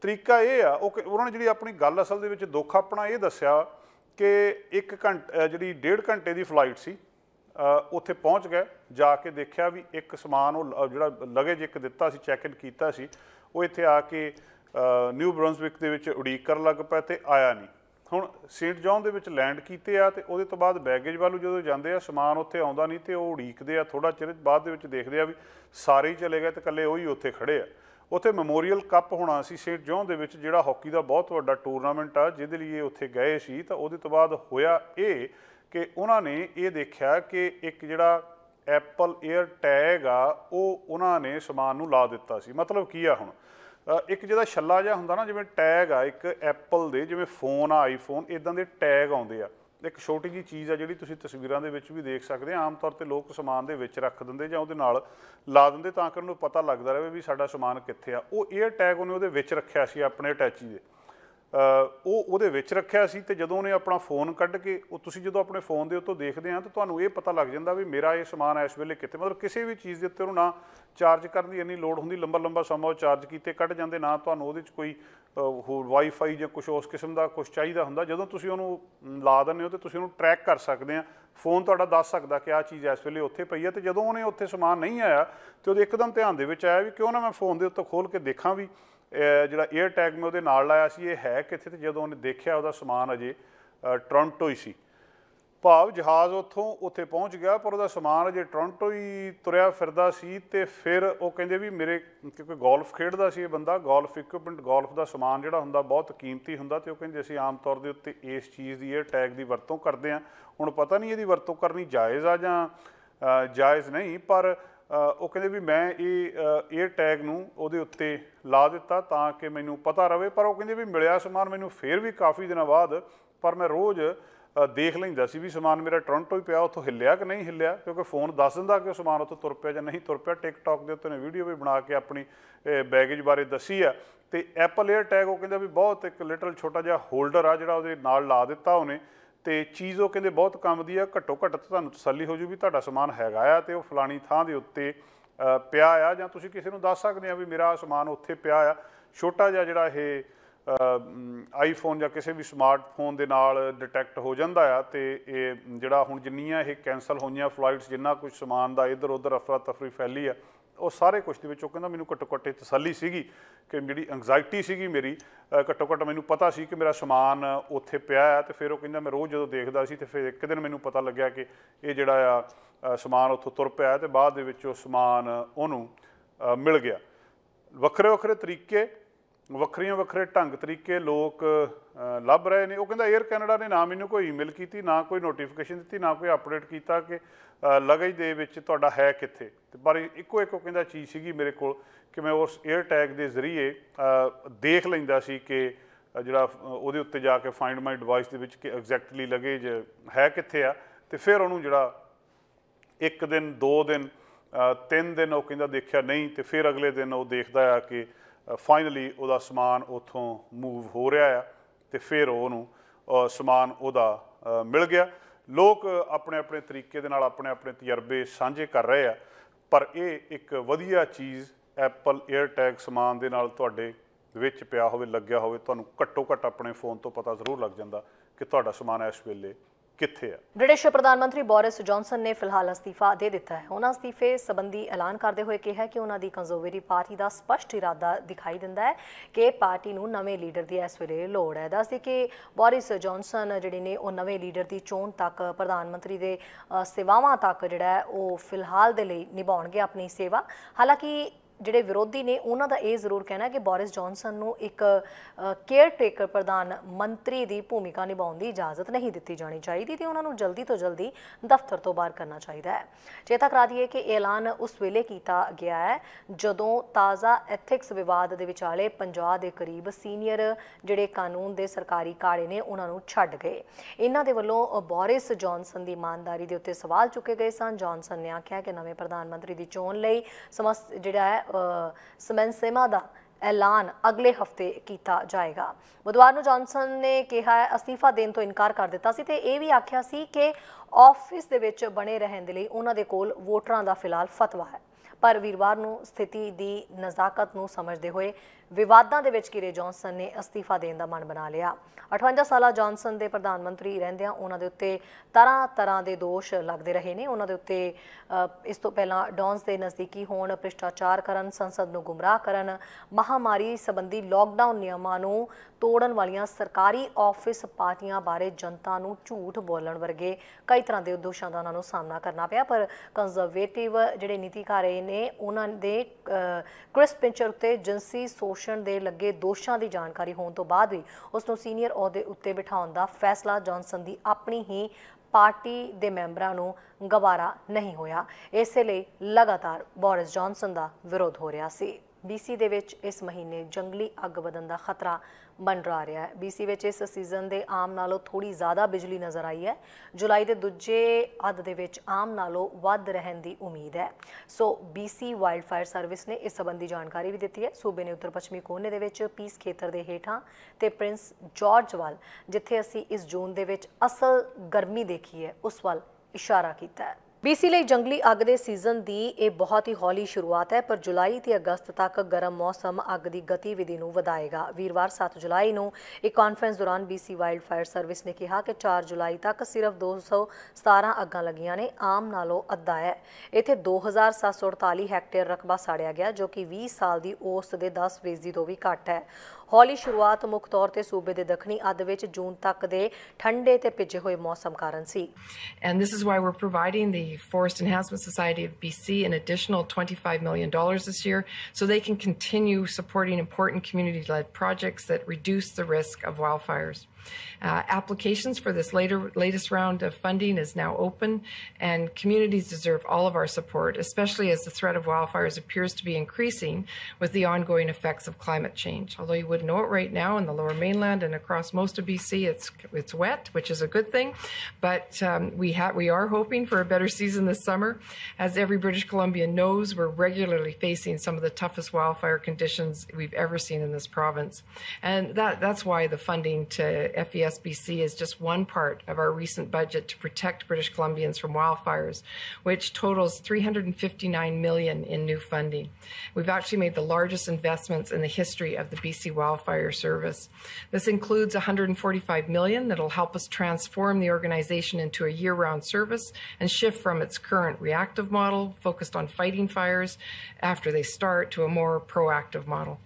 ਤਰੀਕਾ ਇਹ ਆ ਉਹ ਉਹਨਾਂ ਨੇ ਜਿਹੜੀ ਆਪਣੀ ਗੱਲ ਅਸਲ ਦੇ ਵਿੱਚ ਦੁੱਖ ਆਪਣਾ ਇਹ ਦੱਸਿਆ ਕਿ 1 ਘੰਟੇ ਜਿਹੜੀ 1.5 ਘੰਟੇ ਦੀ ਫਲਾਈਟ ਸੀ ਉੱਥੇ ਪਹੁੰਚ ਗਏ ਜਾ ਕੇ ਦੇਖਿਆ ਵੀ ਇੱਕ ਸਮਾਨ ਉਹ ਜਿਹੜਾ ਲਗੇਜ ਇੱਕ ਦਿੱਤਾ ਸੀ ਚੈੱਕ ਇਨ ਕੀਤਾ ਸੀ ਉਹ ਇੱਥੇ ਆ ਕੇ ਨਿਊ ਬ੍ਰੌਂਸਵਿਕ ਦੇ ਵਿੱਚ ਉਡੀਕ ਕਰਨ ਲੱਗ ਪਿਆ ਤੇ ਆਇਆ ਨਹੀਂ ਹੁਣ ਸੇਂਟ ਜੌਨ ਦੇ ਵਿੱਚ ਲੈਂਡ ਕੀਤੇ ਆ ਤੇ ਉਹਦੇ ਤੋਂ ਬਾਅਦ ਬੈਗੇਜ ਵਾਲੂ ਜਦੋਂ ਜਾਂਦੇ ਆ ਸਮਾਨ ਉੱਥੇ ਆਉਂਦਾ ਨਹੀਂ ਤੇ ਉਹ ਉਡੀਕਦੇ ਆ ਥੋੜਾ ਚਿਰ ਬਾਅਦ ਦੇ ਵਿੱਚ ਦੇਖਦੇ ਆ ਵੀ ਸਾਰੇ ਚਲੇ ਗਏ ਤੇ ਇਕੱਲੇ ਉਹੀ ਉੱਥੇ ਖੜੇ ਆ ਉੱਥੇ ਮੈਮੋਰੀਅਲ ਕੱਪ ਹੋਣਾ ਸੀ ਸੇਂਟ ਜੌਨ ਦੇ ਵਿੱਚ ਜਿਹੜਾ ਹਾਕੀ ਦਾ ਬਹੁਤ ਵੱਡਾ ਟੂਰਨਾਮੈਂਟ ਆ ਜਿਹਦੇ ਲਈ ਇਹ ਉੱਥੇ ਗਏ ਸੀ ਤਾਂ ਉਹਦੇ ਤੋਂ ਬਾਅਦ ਹੋਇਆ ਇਹ ਕਿ ਉਹਨਾਂ ਨੇ ਇਹ ਦੇਖਿਆ ਕਿ ਇੱਕ ਜਿਹੜਾ ਐਪਲ 에ਅਰ ਟੈਗ ਆ ਉਹ ਉਹਨਾਂ ਨੇ ਸਮਾਨ ਨੂੰ ਲਾ ਦਿੱਤਾ ਸੀ ਮਤਲਬ ਕੀ ਆ ਹੁਣ ਇੱਕ ਜਿਹਦਾ ਛੱਲਾ ਜਿਹਾ ਹੁੰਦਾ ਨਾ ਜਿਵੇਂ ਟੈਗ ਆ ਇੱਕ ਐਪਲ ਦੇ ਜਿਵੇਂ ਫੋਨ ਆ ਆਈਫੋਨ ਇਦਾਂ ਦੇ ਟੈਗ ਆਉਂਦੇ ਆ ਇੱਕ ਛੋਟੀ ਜੀ ਚੀਜ਼ ਆ ਜਿਹੜੀ ਤੁਸੀਂ ਤਸਵੀਰਾਂ ਦੇ ਵਿੱਚ ਵੀ ਦੇਖ ਸਕਦੇ ਆ ਆਮ ਤੌਰ ਤੇ ਲੋਕ ਸਮਾਨ ਦੇ ਵਿੱਚ ਰੱਖ ਦਿੰਦੇ ਜਾਂ ਉਹਦੇ ਨਾਲ ਲਾ ਦਿੰਦੇ ਤਾਂ ਕਿ ਉਹਨੂੰ ਪਤਾ ਲੱਗਦਾ ਰਹੇ ਵੀ ਸਾਡਾ ਸਮਾਨ ਕਿੱਥੇ ਆ ਉਹ 에ਅਰ ਟੈਗ ਉਹਨੇ ਉਹਦੇ ਵਿੱਚ ਰੱਖਿਆ ਸੀ ਆਪਣੇ ਅਟੈਚੀ ਦੇ ਉਹ ਉਹਦੇ ਵਿੱਚ ਰੱਖਿਆ ਸੀ ਤੇ ਜਦੋਂ ਉਹਨੇ ਆਪਣਾ ਫੋਨ ਕੱਢ ਕੇ ਉਹ ਤੁਸੀਂ ਜਦੋਂ ਆਪਣੇ ਫੋਨ ਦੇ ਉੱਤੋਂ ਦੇਖਦੇ ਆ ਤਾਂ ਤੁਹਾਨੂੰ ਇਹ ਪਤਾ ਲੱਗ ਜਾਂਦਾ ਵੀ ਮੇਰਾ ਇਹ ਸਮਾਨ ਇਸ ਵੇਲੇ ਕਿੱਥੇ ਮਤਲਬ ਕਿਸੇ ਵੀ ਚੀਜ਼ ਦੇ ਉੱਤੇ ਉਹਨੂੰ ਨਾ ਚਾਰਜ ਕਰਨ ਦੀ ਇੰਨੀ ਲੋੜ ਹੁੰਦੀ ਲੰਬਾ ਲੰਬਾ ਸਮਾਂ ਉਹ ਚਾਰਜ ਕੀਤੇ ਕੱਢ ਜਾਂਦੇ ਨਾ ਤੁਹਾਨੂੰ ਉਹਦੇ ਵਿੱਚ ਕੋਈ ਹੋਰ ਵਾਈਫਾਈ ਜਾਂ ਕੁਝ ਉਸ ਕਿਸਮ ਦਾ ਕੁਝ ਚਾਹੀਦਾ ਹੁੰਦਾ ਜਦੋਂ ਤੁਸੀਂ ਉਹਨੂੰ ਲਾ ਦਿੰਦੇ ਹੋ ਤੇ ਤੁਸੀਂ ਉਹਨੂੰ ਟਰੈਕ ਕਰ ਸਕਦੇ ਆ ਫੋਨ ਤੁਹਾਡਾ ਦੱਸ ਸਕਦਾ ਕਿ ਆ ਚੀਜ਼ ਇਸ ਵੇਲੇ ਉੱਥੇ ਪਈ ਹੈ ਤੇ ਜਦੋਂ ਉਹਨੇ ਉੱਥੇ ਸਮਾਨ ਨਹੀਂ ਆਇਆ ਤੇ ਉਹਦੇ ਇੱਕਦਮ ਧਿਆਨ ਦੇ ਵਿੱਚ ਆਇਆ ਵੀ ਕਿਉਂ ਨਾ ਮੈਂ ਫੋਨ ਦੇ ਉੱਤੋਂ ਖੋਲ ਕੇ ਦੇਖਾਂ ਵੀ ਜਿਹੜਾ 에어 ਟੈਗ ਮੈਂ ਉਹਦੇ ਨਾਲ ਲਾਇਆ ਸੀ ਇਹ ਹੈ ਕਿੱਥੇ ਤੇ ਜਦੋਂ ਉਹਨੇ ਦੇਖਿਆ ਉਹਦਾ ਸਮਾਨ ਅਜੇ ਟੋਰਾਂਟੋ ਹੀ ਸੀ ਭਾਵ ਜਹਾਜ਼ ਉੱਥੋਂ ਉੱਥੇ ਪਹੁੰਚ ਗਿਆ ਪਰ ਉਹਦਾ ਸਮਾਨ ਅਜੇ ਟੋਰਾਂਟੋ ਹੀ ਤੁਰਿਆ ਫਿਰਦਾ ਸੀ ਤੇ ਫਿਰ ਉਹ ਕਹਿੰਦੇ ਵੀ ਮੇਰੇ ਕਿਉਂਕਿ ਗੋਲਫ ਖੇਡਦਾ ਸੀ ਇਹ ਬੰਦਾ ਗੋਲਫ ਇਕਵਿਪਮੈਂਟ ਗੋਲਫ ਦਾ ਸਮਾਨ ਜਿਹੜਾ ਹੁੰਦਾ ਬਹੁਤ ਕੀਮਤੀ ਹੁੰਦਾ ਤੇ ਉਹ ਕਹਿੰਦੇ ਅਸੀਂ ਆਮ ਤੌਰ ਦੇ ਉੱਤੇ ਇਸ ਚੀਜ਼ ਦੀ 에어 ਟੈਗ ਦੀ ਵਰਤੋਂ ਕਰਦੇ ਆ ਹੁਣ ਪਤਾ ਨਹੀਂ ਇਹਦੀ ਵਰਤੋਂ ਕਰਨੀ ਜਾਇਜ਼ ਆ ਜਾਂ ਜਾਇਜ਼ ਨਹੀਂ ਪਰ ਉਹ ਕਹਿੰਦੇ ਵੀ ਮੈਂ ਇਹ 에ਅਰ ਟੈਗ ਨੂੰ ਉਹਦੇ ਉੱਤੇ ਲਾ ਦਿੱਤਾ ਤਾਂ ਕਿ ਮੈਨੂੰ ਪਤਾ ਰਵੇ ਪਰ ਉਹ ਕਹਿੰਦੇ ਵੀ ਮਿਲਿਆ ਸਮਾਨ ਮੈਨੂੰ ਫੇਰ ਵੀ ਕਾਫੀ ਦਿਨਾਂ ਬਾਅਦ ਪਰ ਮੈਂ ਰੋਜ਼ ਦੇਖ ਲੈਂਦਾ ਸੀ ਵੀ ਸਮਾਨ ਮੇਰਾ ਟੋਰਾਂਟੋ ਹੀ ਪਿਆ ਉੱਥੋਂ ਹਿੱਲਿਆ ਕਿ ਨਹੀਂ ਹਿੱਲਿਆ ਕਿਉਂਕਿ ਫੋਨ ਦੱਸ ਦਿੰਦਾ ਕਿ ਸਮਾਨ ਉੱਥੋਂ ਤੁਰ ਪਿਆ ਜਾਂ ਨਹੀਂ ਤੁਰ ਪਿਆ ਟਿਕਟੌਕ ਦੇ ਉੱਤੇ ਨੇ ਵੀਡੀਓ ਵੀ ਬਣਾ ਕੇ ਆਪਣੀ ਬੈਗੇਜ ਬਾਰੇ ਦੱਸੀ ਆ ਤੇ ਐਪਲ 에ਅਰ ਟੈਗ ਉਹ ਕਹਿੰਦਾ ਵੀ ਬਹੁਤ ਇੱਕ ਲਿਟਲ ਛੋਟਾ ਜਿਹਾ ਹੋਲਡਰ ਆ ਜਿਹੜਾ ਉਹਦੇ ਨਾਲ ਲਾ ਦਿੱਤਾ ਉਹਨੇ ਤੇ ਚੀਜ਼ ਉਹ ਕਹਿੰਦੇ ਬਹੁਤ ਕੰਮ ਦੀ ਆ ਘੱਟੋ ਘੱਟ ਤੁਹਾਨੂੰ ਤਸੱਲੀ ਹੋ ਜੂ ਵੀ ਤੁਹਾਡਾ ਸਮਾਨ ਹੈਗਾ ਆ ਤੇ ਉਹ ਫਲਾਣੀ ਥਾਂ ਦੇ ਉੱਤੇ ਪਿਆ ਆ ਜਾਂ ਤੁਸੀਂ ਕਿਸੇ ਨੂੰ ਦੱਸ ਸਕਦੇ ਆ ਵੀ ਮੇਰਾ ਸਮਾਨ ਉੱਥੇ ਪਿਆ ਆ ਛੋਟਾ ਜਿਹਾ ਜਿਹੜਾ ਇਹ ਆਈਫੋਨ ਜਾਂ ਕਿਸੇ ਵੀ ਸਮਾਰਟਫੋਨ ਦੇ ਨਾਲ ਡਿਟੈਕਟ ਹੋ ਜਾਂਦਾ ਆ ਤੇ ਇਹ ਜਿਹੜਾ ਹੁਣ ਜਿੰਨੀਆਂ ਇਹ ਕੈਨਸਲ ਹੋਈਆਂ ਫਲਾਈਟਸ ਜਿੰਨਾ ਕੁਝ ਸਮਾਨ ਦਾ ਇੱਧਰ ਉੱਧਰ ਅਫਰਾ ਤਫਰੀ ਫੈਲੀ ਆ ਉਹ ਸਾਰੇ ਕੁਝ ਦੇ ਵਿੱਚ ਉਹ ਕਹਿੰਦਾ ਮੈਨੂੰ ਘਟੋ ਘਟੇ ਤਸੱਲੀ ਸੀਗੀ ਕਿ ਜਿਹੜੀ ਐਂਗਜ਼ਾਇਟੀ ਸੀਗੀ ਮੇਰੀ ਘਟੋ ਘਟ ਮੈਨੂੰ ਪਤਾ ਸੀ ਕਿ ਮੇਰਾ ਸਮਾਨ ਉੱਥੇ ਪਿਆ ਹੈ ਤੇ ਫਿਰ ਉਹ ਕਹਿੰਦਾ ਮੈਂ ਰੋਜ਼ ਜਦੋਂ ਦੇਖਦਾ ਸੀ ਤੇ ਫਿਰ ਇੱਕ ਦਿਨ ਮੈਨੂੰ ਪਤਾ ਲੱਗਿਆ ਕਿ ਇਹ ਜਿਹੜਾ ਆ ਸਮਾਨ ਉੱਥੋਂ ਤੁਰ ਪਿਆ ਤੇ ਬਾਅਦ ਦੇ ਵਿੱਚ ਉਹ ਸਮਾਨ ਉਹਨੂੰ ਮਿਲ ਗਿਆ ਵੱਖਰੇ ਵੱਖਰੇ ਤਰੀਕੇ ਵੱਖਰੀਆਂ ਵੱਖਰੇ ਢੰਗ ਤਰੀਕੇ ਲੋਕ ਲੱਭ ਰਹੇ ਨੇ ਉਹ ਕਹਿੰਦਾ 에ਅਰ ਕੈਨੇਡਾ ਨੇ ਨਾ ਮੈਨੂੰ ਕੋਈ ਈਮੇਲ ਕੀਤੀ ਨਾ ਕੋਈ ਨੋਟੀਫਿਕੇਸ਼ਨ ਦਿੱਤੀ ਨਾ ਕੋਈ ਅਪਡੇਟ ਕੀਤਾ ਕਿ ਲਗਜ ਦੇ ਵਿੱਚ ਤੁਹਾਡਾ ਹੈ ਕਿੱਥੇ ਤੇ ਪਰ ਇੱਕੋ ਇੱਕੋ ਕਹਿੰਦਾ ਚੀਜ਼ ਸੀਗੀ ਮੇਰੇ ਕੋਲ ਕਿ ਮੈਂ ਉਸ 에ਅਰ ਟੈਗ ਦੇ ਜ਼ਰੀਏ ਦੇਖ ਲੈਂਦਾ ਸੀ ਕਿ ਜਿਹੜਾ ਉਹਦੇ ਉੱਤੇ ਜਾ ਕੇ ਫਾਈਂਡ ਮਾਈ ਡਿਵਾਈਸ ਦੇ ਵਿੱਚ ਕਿ ਐਗਜ਼ੈਕਟਲੀ ਲਗੇਜ ਹੈ ਕਿੱਥੇ ਆ ਤੇ ਫਿਰ ਉਹਨੂੰ ਜਿਹੜਾ ਇੱਕ ਦਿਨ ਦੋ ਦਿਨ ਤਿੰਨ ਦਿਨ ਉਹ ਕਹਿੰਦਾ ਦੇਖਿਆ ਨਹੀਂ ਤੇ ਫਿਰ ਅਗਲੇ ਦਿਨ ਉਹ ਦੇਖਦਾ ਆ ਕਿ ਫਾਈਨਲੀ ਉਹਦਾ ਸਮਾਨ ਉੱਥੋਂ ਮੂਵ ਹੋ ਰਿਹਾ ਆ ਤੇ ਫਿਰ ਉਹਨੂੰ ਸਮਾਨ ਉਹਦਾ ਮਿਲ ਗਿਆ ਲੋਕ ਆਪਣੇ ਆਪਣੇ ਤਰੀਕੇ ਦੇ ਨਾਲ ਆਪਣੇ ਆਪਣੇ ਤਜਰਬੇ ਸਾਂਝੇ ਕਰ ਰਹੇ ਆ ਪਰ ਇਹ ਇੱਕ ਵਧੀਆ ਚੀਜ਼ ਐਪਲ 에ਅਰਟੈਗ ਸਮਾਨ ਦੇ ਨਾਲ ਤੁਹਾਡੇ ਵਿੱਚ ਪਿਆ ਹੋਵੇ ਲੱਗਿਆ ਹੋਵੇ ਤੁਹਾਨੂੰ ਘੱਟੋ ਘੱਟ ਆਪਣੇ ਫੋਨ ਤੋਂ ਪਤਾ ਜ਼ਰੂਰ ਲੱਗ ਜਾਂਦਾ ਕਿ ਤੁਹਾਡਾ ਸਮਾਨ ਇਸ ਵੇਲੇ ਕਿੱਥੇ ਹੈ ਬ੍ਰਿਟਿਸ਼ ਪ੍ਰਧਾਨ ਮੰਤਰੀ ਬੋਰਿਸ ਜੌਨਸਨ ਨੇ ਫਿਲਹਾਲ ਅਸਤੀਫਾ ਦੇ ਦਿੱਤਾ ਹੈ ਉਹਨਾਂ ਅਸਤੀਫੇ ਸੰਬੰਧੀ ਐਲਾਨ ਕਰਦੇ ਹੋਏ ਕਿਹਾ ਕਿ ਉਹਨਾਂ ਦੀ ਕੰਜ਼ਰਵੇਟਿਵ ਪਾਰਟੀ ਦਾ ਸਪਸ਼ਟ ਇਰਾਦਾ ਦਿਖਾਈ ਦਿੰਦਾ ਹੈ ਕਿ ਪਾਰਟੀ ਨੂੰ ਨਵੇਂ ਲੀਡਰ ਦੀ ਇਸ ਵੇਲੇ ਲੋੜ ਹੈ ਦੱਸਦੇ ਕਿ ਬੋਰਿਸ ਜੌਨਸਨ ਜਿਹੜੇ ਨੇ ਉਹ ਨਵੇਂ ਲੀਡਰ ਦੀ ਚੋਣ ਤੱਕ ਪ੍ਰਧਾਨ ਮੰਤਰੀ ਦੇ ਸੇਵਾਵਾਂ ਤੱਕ ਜਿਹੜਾ ਉਹ ਫਿਲਹਾਲ ਦੇ ਲਈ ਨਿਭਾਉਣਗੇ ਆਪਣੀ ਸੇਵਾ ਹਾਲਾਂਕਿ ਜਿਹੜੇ ਵਿਰੋਧੀ ਨੇ ਉਹਨਾਂ ਦਾ ਇਹ ਜ਼ਰੂਰ ਕਹਿਣਾ ਕਿ ਬੋਰਿਸ ਜੌਨਸਨ ਨੂੰ ਇੱਕ ਕੇਅਰ ਟੇਕਰ ਪ੍ਰਧਾਨ ਮੰਤਰੀ ਦੀ ਭੂਮਿਕਾ ਨਿਭਾਉਣ ਦੀ ਇਜਾਜ਼ਤ ਨਹੀਂ ਦਿੱਤੀ ਜਾਣੀ ਚਾਹੀਦੀ ਤੇ ਉਹਨਾਂ ਨੂੰ ਜਲਦੀ ਤੋਂ ਜਲਦੀ ਦਫ਼ਤਰ ਤੋਂ ਬਾਹਰ ਕਰਨਾ ਚਾਹੀਦਾ ਹੈ ਚੇਤਾ ਕਰਾ ਦਈਏ ਕਿ ਐਲਾਨ ਉਸ ਵੇਲੇ ਕੀਤਾ ਗਿਆ ਹੈ ਜਦੋਂ ਤਾਜ਼ਾ ਐਥਿਕਸ ਵਿਵਾਦ ਦੇ ਵਿਚਾਲੇ 50 ਦੇ ਕਰੀਬ ਸੀਨੀਅਰ ਜਿਹੜੇ ਕਾਨੂੰਨ ਦੇ ਸਰਕਾਰੀ ਕਾੜੇ ਨੇ ਉਹਨਾਂ ਨੂੰ ਛੱਡ ਗਏ ਇਹਨਾਂ ਦੇ ਵੱਲੋਂ ਬੋਰਿਸ ਜੌਨਸਨ ਦੀ ਇਮਾਨਦਾਰੀ ਦੇ ਉੱਤੇ ਸਵਾਲ ਚੁੱਕੇ ਗਏ ਸਨ ਜੌਨਸਨ ਨੇ ਆਖਿਆ ਕਿ ਨਵੇਂ ਪ੍ਰਧਾਨ ਮੰਤਰੀ ਦੀ ਚੋਣ ਲਈ ਸਮਸ ਜਿਹੜਾ ਹੈ ਸੇਮਾ ਦਾ ਐਲਾਨ ਅਗਲੇ ਹਫਤੇ ਕੀਤਾ ਜਾਏਗਾ ਬੁਧਵਾਰ ਨੂੰ ਜੌਨਸਨ ਨੇ ਕਿਹਾ ਅਸਤੀਫਾ ਦੇਣ ਤੋਂ ਇਨਕਾਰ ਕਰ ਦਿੱਤਾ ਸੀ ਤੇ ਇਹ ਵੀ ਆਖਿਆ ਸੀ ਕਿ ਆਫਿਸ ਦੇ ਵਿੱਚ ਬਣੇ ਰਹਿਣ ਦੇ ਲਈ ਉਹਨਾਂ ਦੇ ਕੋਲ ਵੋਟਰਾਂ ਦਾ ਫਿਲਹਾਲ ਫਤਵਾ ਹੈ ਪਰ ਵੀਰਵਾਰ ਨੂੰ ਸਥਿਤੀ ਦੀ ਨਜ਼ਾਕਤ ਨੂੰ ਸਮਝਦੇ ਹੋਏ ਵਿਵਾਦਾਂ ਦੇ ਵਿੱਚ ਕਿਰੇ ਜੌਨਸਨ ਨੇ ਅਸਤੀਫਾ ਦੇਣ ਦਾ ਮਨ ਬਣਾ ਲਿਆ 58 ਸਾਲਾ ਜੌਨਸਨ ਦੇ ਪ੍ਰਧਾਨ ਮੰਤਰੀ ਰਹਿੰਦਿਆਂ ਉਹਨਾਂ ਦੇ ਉੱਤੇ ਤਰ੍ਹਾਂ ਤਰ੍ਹਾਂ ਦੇ ਦੋਸ਼ ਲੱਗਦੇ ਰਹੇ ਨੇ ਉਹਨਾਂ ਦੇ ਉੱਤੇ ਇਸ ਤੋਂ ਪਹਿਲਾਂ ਡੌਨਸ ਦੇ ਨਜ਼ਦੀਕੀ ਹੋਣ ਭ੍ਰਿਸ਼ਟਾਚਾਰ ਕਰਨ ਸੰਸਦ ਨੂੰ ਗੁੰਮਰਾਹ ਕਰਨ ਮਹਾਮਾਰੀ ਸੰਬੰਧੀ ਲਾਕਡਾਊਨ ਨਿਯਮਾਂ ਨੂੰ ਤੋੜਨ ਵਾਲੀਆਂ ਸਰਕਾਰੀ ਆਫਿਸ ਪਾਰਟੀਆਂ ਬਾਰੇ ਜਨਤਾ ਨੂੰ ਝੂਠ ਬੋਲਣ ਵਰਗੇ ਕਈ ਤਰ੍ਹਾਂ ਦੇ ਦੋਸ਼ਾਂ ਦਾ ਉਹਨਾਂ ਨੂੰ ਸਾਹਮਣਾ ਕਰਨਾ ਪਿਆ ਪਰ ਕੰਜ਼ਰਵੇਟਿਵ ਜਿਹੜੇ ਨੀਤੀਕਾਰ ਨੇ ਉਹਨਾਂ ਦੇ ਕ੍ਰਿਸ ਪਿੰਚਰ ਉੱਤੇ ਜਿੰਸੀ ਸੋਸ਼ ਦੋਸ਼ਣ ਦੇ ਲੱਗੇ ਦੋਸ਼ਾਂ ਦੀ ਜਾਣਕਾਰੀ ਹੋਣ ਤੋਂ ਬਾਅਦ ਵੀ ਉਸ ਨੂੰ ਸੀਨੀਅਰ ਅਹੁਦੇ ਉੱਤੇ ਬਿਠਾਉਣ ਦਾ ਫੈਸਲਾ ਜੌਨਸਨ ਦੀ ਆਪਣੀ ਹੀ ਪਾਰਟੀ ਦੇ ਮੈਂਬਰਾਂ ਨੂੰ ਗਵਾਰਾ ਨਹੀਂ ਹੋਇਆ ਇਸੇ ਲਈ ਲਗਾਤਾਰ ਬੋਰਿਸ ਜੌਨਸਨ ਦਾ ਵਿਰੋਧ ਹੋ ਰਿਹਾ ਸੀ ਬੀਸੀ ਦੇ ਵਿੱਚ ਇਸ ਮਹੀਨੇ ਜੰਗਲੀ ਅੱਗ ਵਧਣ ਦਾ ਖਤਰਾ ਮੰਡਰਾ ਰਿਹਾ ਹੈ ਬੀਸੀ ਵਿੱਚ ਇਸ ਸੀਜ਼ਨ ਦੇ ਆਮ ਨਾਲੋਂ ਥੋੜੀ ਜ਼ਿਆਦਾ ਬਿਜਲੀ ਨਜ਼ਰ ਆਈ ਹੈ ਜੁਲਾਈ ਦੇ ਦੂਜੇ ਅੱਧ ਦੇ ਵਿੱਚ ਆਮ ਨਾਲੋਂ ਵੱਧ ਰਹਿਣ ਦੀ ਉਮੀਦ ਹੈ so BC wild fire service ਨੇ ਇਸ ਸੰਬੰਧੀ ਜਾਣਕਾਰੀ ਵੀ ਦਿੱਤੀ ਹੈ ਸੂਬੇ ਨੇ ਉੱਤਰ ਪੱਛਮੀ ਕੋਨੇ ਦੇ ਵਿੱਚ ਪੀਸ ਖੇਤਰ ਦੇ ਹੇਠਾਂ ਤੇ ਪ੍ਰਿੰਸ ਜਾਰਜ ਵੱਲ ਜਿੱਥੇ ਅਸੀਂ ਇਸ ਜ਼ੋਨ ਦੇ ਵਿੱਚ ਅਸਲ ਗਰਮੀ ਦੇਖੀ ਹੈ ਉਸ ਵੱਲ ਇਸ਼ਾਰਾ ਕੀਤਾ ਹੈ BC ਲਈ ਜੰਗਲੀ ਅੱਗ ਦੇ ਸੀਜ਼ਨ ਦੀ ਇਹ ਬਹੁਤ ਹੀ ਹੌਲੀ ਸ਼ੁਰੂਆਤ ਹੈ ਪਰ ਜੁਲਾਈ ਤੇ ਅਗਸਤ ਤੱਕ ਗਰਮ ਮੌਸਮ ਅੱਗ ਦੀ ਗਤੀਵਿਧੀ ਨੂੰ ਵਧਾਏਗਾ ਵੀਰਵਾਰ 7 ਜੁਲਾਈ ਨੂੰ ਇੱਕ ਕਾਨਫਰੰਸ ਦੌਰਾਨ BC ਵਾਈਲਡ ਫਾਇਰ ਸਰਵਿਸ ਨੇ ਕਿਹਾ ਕਿ 4 ਜੁਲਾਈ ਤੱਕ ਸਿਰਫ 217 ਅੱਗਾਂ ਲੱਗੀਆਂ ਨੇ ਆਮ ਨਾਲੋਂ ਅੱਧਾ ਹੈ ਇੱਥੇ 2748 ਹੈਕਟੇਅਰ ਰਕਬਾ ਸਾੜਿਆ ਗਿਆ ਜੋ ਕਿ 20 ਸਾਲ ਦੀ ਔਸਤ ਦੇ 10% ਤੋਂ ਵੀ ਘੱਟ ਹੈ And this is why we're providing the Forest Enhancement Society of BC an additional 25 million dollars this year so they can continue supporting important community-led projects that reduce the risk of wildfires. Uh, applications for this later, latest round of funding is now open, and communities deserve all of our support, especially as the threat of wildfires appears to be increasing with the ongoing effects of climate change. Although you wouldn't know it right now in the lower mainland and across most of BC, it's, it's wet, which is a good thing, but um, we, have we are hoping for a better season this summer. As every British Columbian knows, we're regularly facing some of the toughest wildfire conditions we've ever seen in this province. And that, that's why the funding to at FESBC is just one part of our recent budget to protect British Columbians from wildfires, which totals 359 million in new funding. We've actually made the largest investments in the history of the BC Wildfire Service. This includes 145 million that'll help us transform the organization into a year-round service and shift from its current reactive model focused on fighting fires after they start to a more proactive model.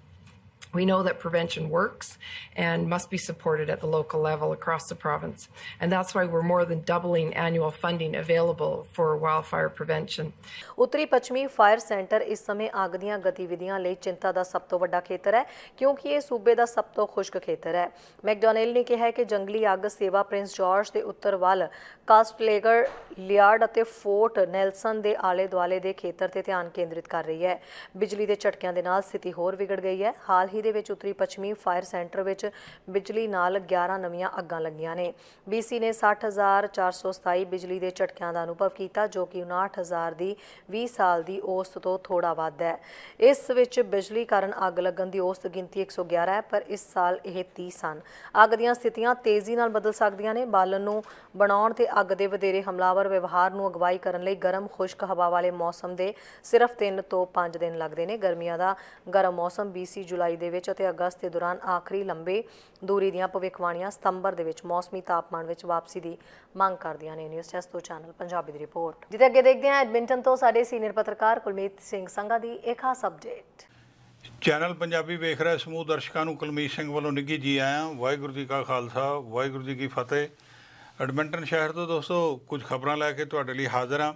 We know that prevention works and must be supported at the local level across the province. And that's why we're more than doubling annual funding available for wildfire prevention. ਉੱਤਰੀ ਪੱਛਮੀ fire centre ਇਸ ਸਮੇਂ ਆਗ ਦੀਆਂ ਗਤੀਵਿਧੀਆਂ ਲਈ ਚਿੰਤਾ ਦਾ ਸਭ ਤੋਂ ਵੱਡਾ ਖੇਤਰ ਹੈ ਕਿਉਂਕਿ ਇਹ ਸੂਬੇ ਦਾ ਸਭ ਤੋਂ ਖੁਸ਼ਕ ਖੇਤਰ ਹੈ। ਮੈਕਡੋਨਲ ਨੇ ਕਿਹਾ ਹੈ ਕਿ ਜੰਗਲੀ ਅੱਗ ਸੇਵਾ ਪ੍ਰਿੰਸ ਜਾਰਜ ਦੇ ਉੱਤਰ ਵੱਲ ਕਾਸਟਲੇਗਰ ਲਿਆਰਡ ਅਤੇ ਫੋਰਟ ਨੈਲਸਨ ਦੇ ਆਲੇ-ਦੁਆਲੇ ਦੇ ਖੇਤਰ ਤੇ ਧਿਆਨ ਕੇਂਦਰਿਤ ਕਰ ਰਹੀ ਹੈ। ਬਿਜਲੀ ਦੇ ਝਟਕਿਆਂ ਦੇ ਨਾਲ ਸਥਿਤੀ ਹੋਰ ਵਿਗੜ ਗਈ ਹੈ। ਹਾਲ ਹੀ ਦੇ ਵਿੱਚ ਉੱਤਰੀ ਪੱਛਮੀ ਫਾਇਰ ਸੈਂਟਰ ਵਿੱਚ ਬਿਜਲੀ ਨਾਲ 11 ਨਵੀਆਂ ਅੱਗਾਂ ਲੱਗੀਆਂ ਨੇ ਬੀਸੀ ਨੇ 60427 ਬਿਜਲੀ ਦੇ ਝਟਕਿਆਂ ਦਾ ਅਨੁਭਵ ਕੀਤਾ ਜੋ ਕਿ 59000 ਦੀ 20 ਸਾਲ ਦੀ ਔਸਤ ਤੋਂ ਥੋੜਾ ਵੱਧ ਹੈ ਇਸ ਵਿੱਚ ਬਿਜਲੀ ਕਾਰਨ ਅੱਗ ਲੱਗਣ ਦੀ ਔਸਤ ਗਿਣਤੀ 111 ਹੈ ਪਰ ਇਸ ਸਾਲ ਇਹ 30 ਸਨ ਅੱਗ ਦੀਆਂ ਸਥਿਤੀਆਂ ਤੇਜ਼ੀ ਨਾਲ ਬਦਲ ਸਕਦੀਆਂ ਨੇ ਬਾਲਣ ਨੂੰ ਬਣਾਉਣ ਤੇ ਅੱਗ ਦੇ ਵਧੇਰੇ ਹਮਲਾਵਰ ਵਿਵਹਾਰ ਨੂੰ ਅਗਵਾਈ ਕਰਨ ਲਈ ਗਰਮ ਖੁਸ਼ਕ ਹਵਾ ਵਾਲੇ ਮੌਸਮ ਦੇ ਸਿਰਫ 3 ਤੋਂ 5 ਦਿਨ ਲੱਗਦੇ ਨੇ ਗਰਮੀਆਂ ਦਾ ਗਰਮ ਮੌਸਮ 20 ਜੁਲਾਈ ਦੇ ਵਿੱਚ ਅਤੇ ਅਗਸਤ ਦੇ ਦੌਰਾਨ ਆਖਰੀ ਲੰਬੇ ਦੂਰੀ ਦੀਆਂ ਭਵਿੱਖਬਾਣੀਆਂ ਸਤੰਬਰ ਦੇ ਵਿੱਚ ਮੌਸਮੀ ਤਾਪਮਾਨ ਵਿੱਚ ਵਾਪਸੀ ਦੀ ਮੰਗ ਕਰਦੀਆਂ ਨੇ ਨਿਊਜ਼ ਚੈਸਟੋ ਤੋਂ ਚੈਨਲ ਪੰਜਾਬੀ ਦੀ ਰਿਪੋਰਟ ਜਿੱਤੇ ਅੱਗੇ ਦੇਖਦੇ ਹਾਂ ਐਡਮਿੰਟਨ ਤੋਂ ਸਾਡੇ ਸੀਨੀਅਰ ਪੱਤਰਕਾਰ ਕੁਲਮੀਤ ਸਿੰਘ ਸੰਘਾ ਦੀ ਇੱਕ ਖਾਸ ਅਪਡੇਟ ਚੈਨਲ ਪੰਜਾਬੀ ਵੇਖ ਰਿਹਾ ਸਮੂਹ ਦਰਸ਼ਕਾਂ ਨੂੰ ਕੁਲਮੀਤ ਸਿੰਘ ਵੱਲੋਂ ਨਿੱਗੀ ਜੀ ਆਇਆਂ ਵਾਹਿਗੁਰੂ ਜੀ ਕਾ ਖਾਲਸਾ ਵਾਹਿਗੁਰੂ ਜੀ ਕੀ ਫਤਿਹ ਐਡਮਿੰਟਨ ਸ਼ਹਿਰ ਤੋਂ ਦੋਸਤੋ ਕੁਝ ਖਬਰਾਂ ਲੈ ਕੇ ਤੁਹਾਡੇ ਲਈ ਹਾਜ਼ਰ ਹਾਂ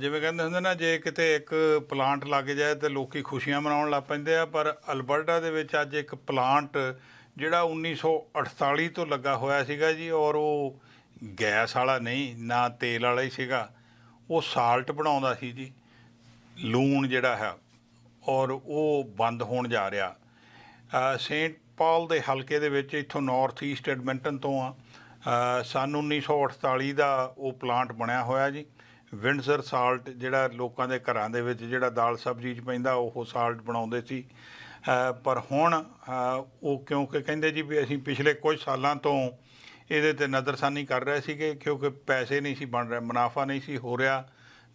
ਜਿਵੇਂ ਕਹਿੰਦੇ ਹੁੰਦੇ ਨਾ ਜੇ ਕਿਤੇ ਇੱਕ ਪਲਾਂਟ ਲੱਗ ਜਾਏ ਤੇ ਲੋਕੀ ਖੁਸ਼ੀਆਂ ਮਨਾਉਣ ਲੱਗ ਪੈਂਦੇ ਆ ਪਰ ਅਲਬਰਟਾ ਦੇ ਵਿੱਚ ਅੱਜ ਇੱਕ ਪਲਾਂਟ ਜਿਹੜਾ 1948 ਤੋਂ ਲੱਗਾ ਹੋਇਆ ਸੀਗਾ ਜੀ ਔਰ ਉਹ ਗੈਸ ਵਾਲਾ ਨਹੀਂ ਨਾ ਤੇਲ ਵਾਲਾ ਹੀ ਸੀਗਾ ਉਹ ਸਾਲਟ ਬਣਾਉਂਦਾ ਸੀ ਜੀ ਲੂਣ ਜਿਹੜਾ ਹੈ ਔਰ ਉਹ ਬੰਦ ਹੋਣ ਜਾ ਰਿਹਾ ਸੇਂਟ ਪਾਲ ਦੇ ਹਲਕੇ ਦੇ ਵਿੱਚ ਇੱਥੋਂ ਨਾਰਥ ਈਸਟ ਐਡਮਿੰਟਨ ਤੋਂ ਆ ਸਨ 1948 ਦਾ ਉਹ ਪਲਾਂਟ ਬਣਿਆ ਹੋਇਆ ਜੀ ਵਿੰਡਸਰ ਸਾਲਟ ਜਿਹੜਾ ਲੋਕਾਂ ਦੇ ਘਰਾਂ ਦੇ ਵਿੱਚ ਜਿਹੜਾ ਦਾਲ ਸਬਜ਼ੀ 'ਚ ਪੈਂਦਾ ਉਹ ਸਾਲਟ ਬਣਾਉਂਦੇ ਸੀ ਪਰ ਹੁਣ ਉਹ ਕਿਉਂਕਿ ਕਹਿੰਦੇ ਜੀ ਵੀ ਅਸੀਂ ਪਿਛਲੇ ਕੁਝ ਸਾਲਾਂ ਤੋਂ ਇਹਦੇ ਤੇ ਨਜ਼ਰਸਾਨੀ ਕਰ ਰਹੇ ਸੀਗੇ ਕਿਉਂਕਿ ਪੈਸੇ ਨਹੀਂ ਸੀ ਬਣ ਰਹੇ ਮੁਨਾਫਾ ਨਹੀਂ ਸੀ ਹੋ ਰਿਹਾ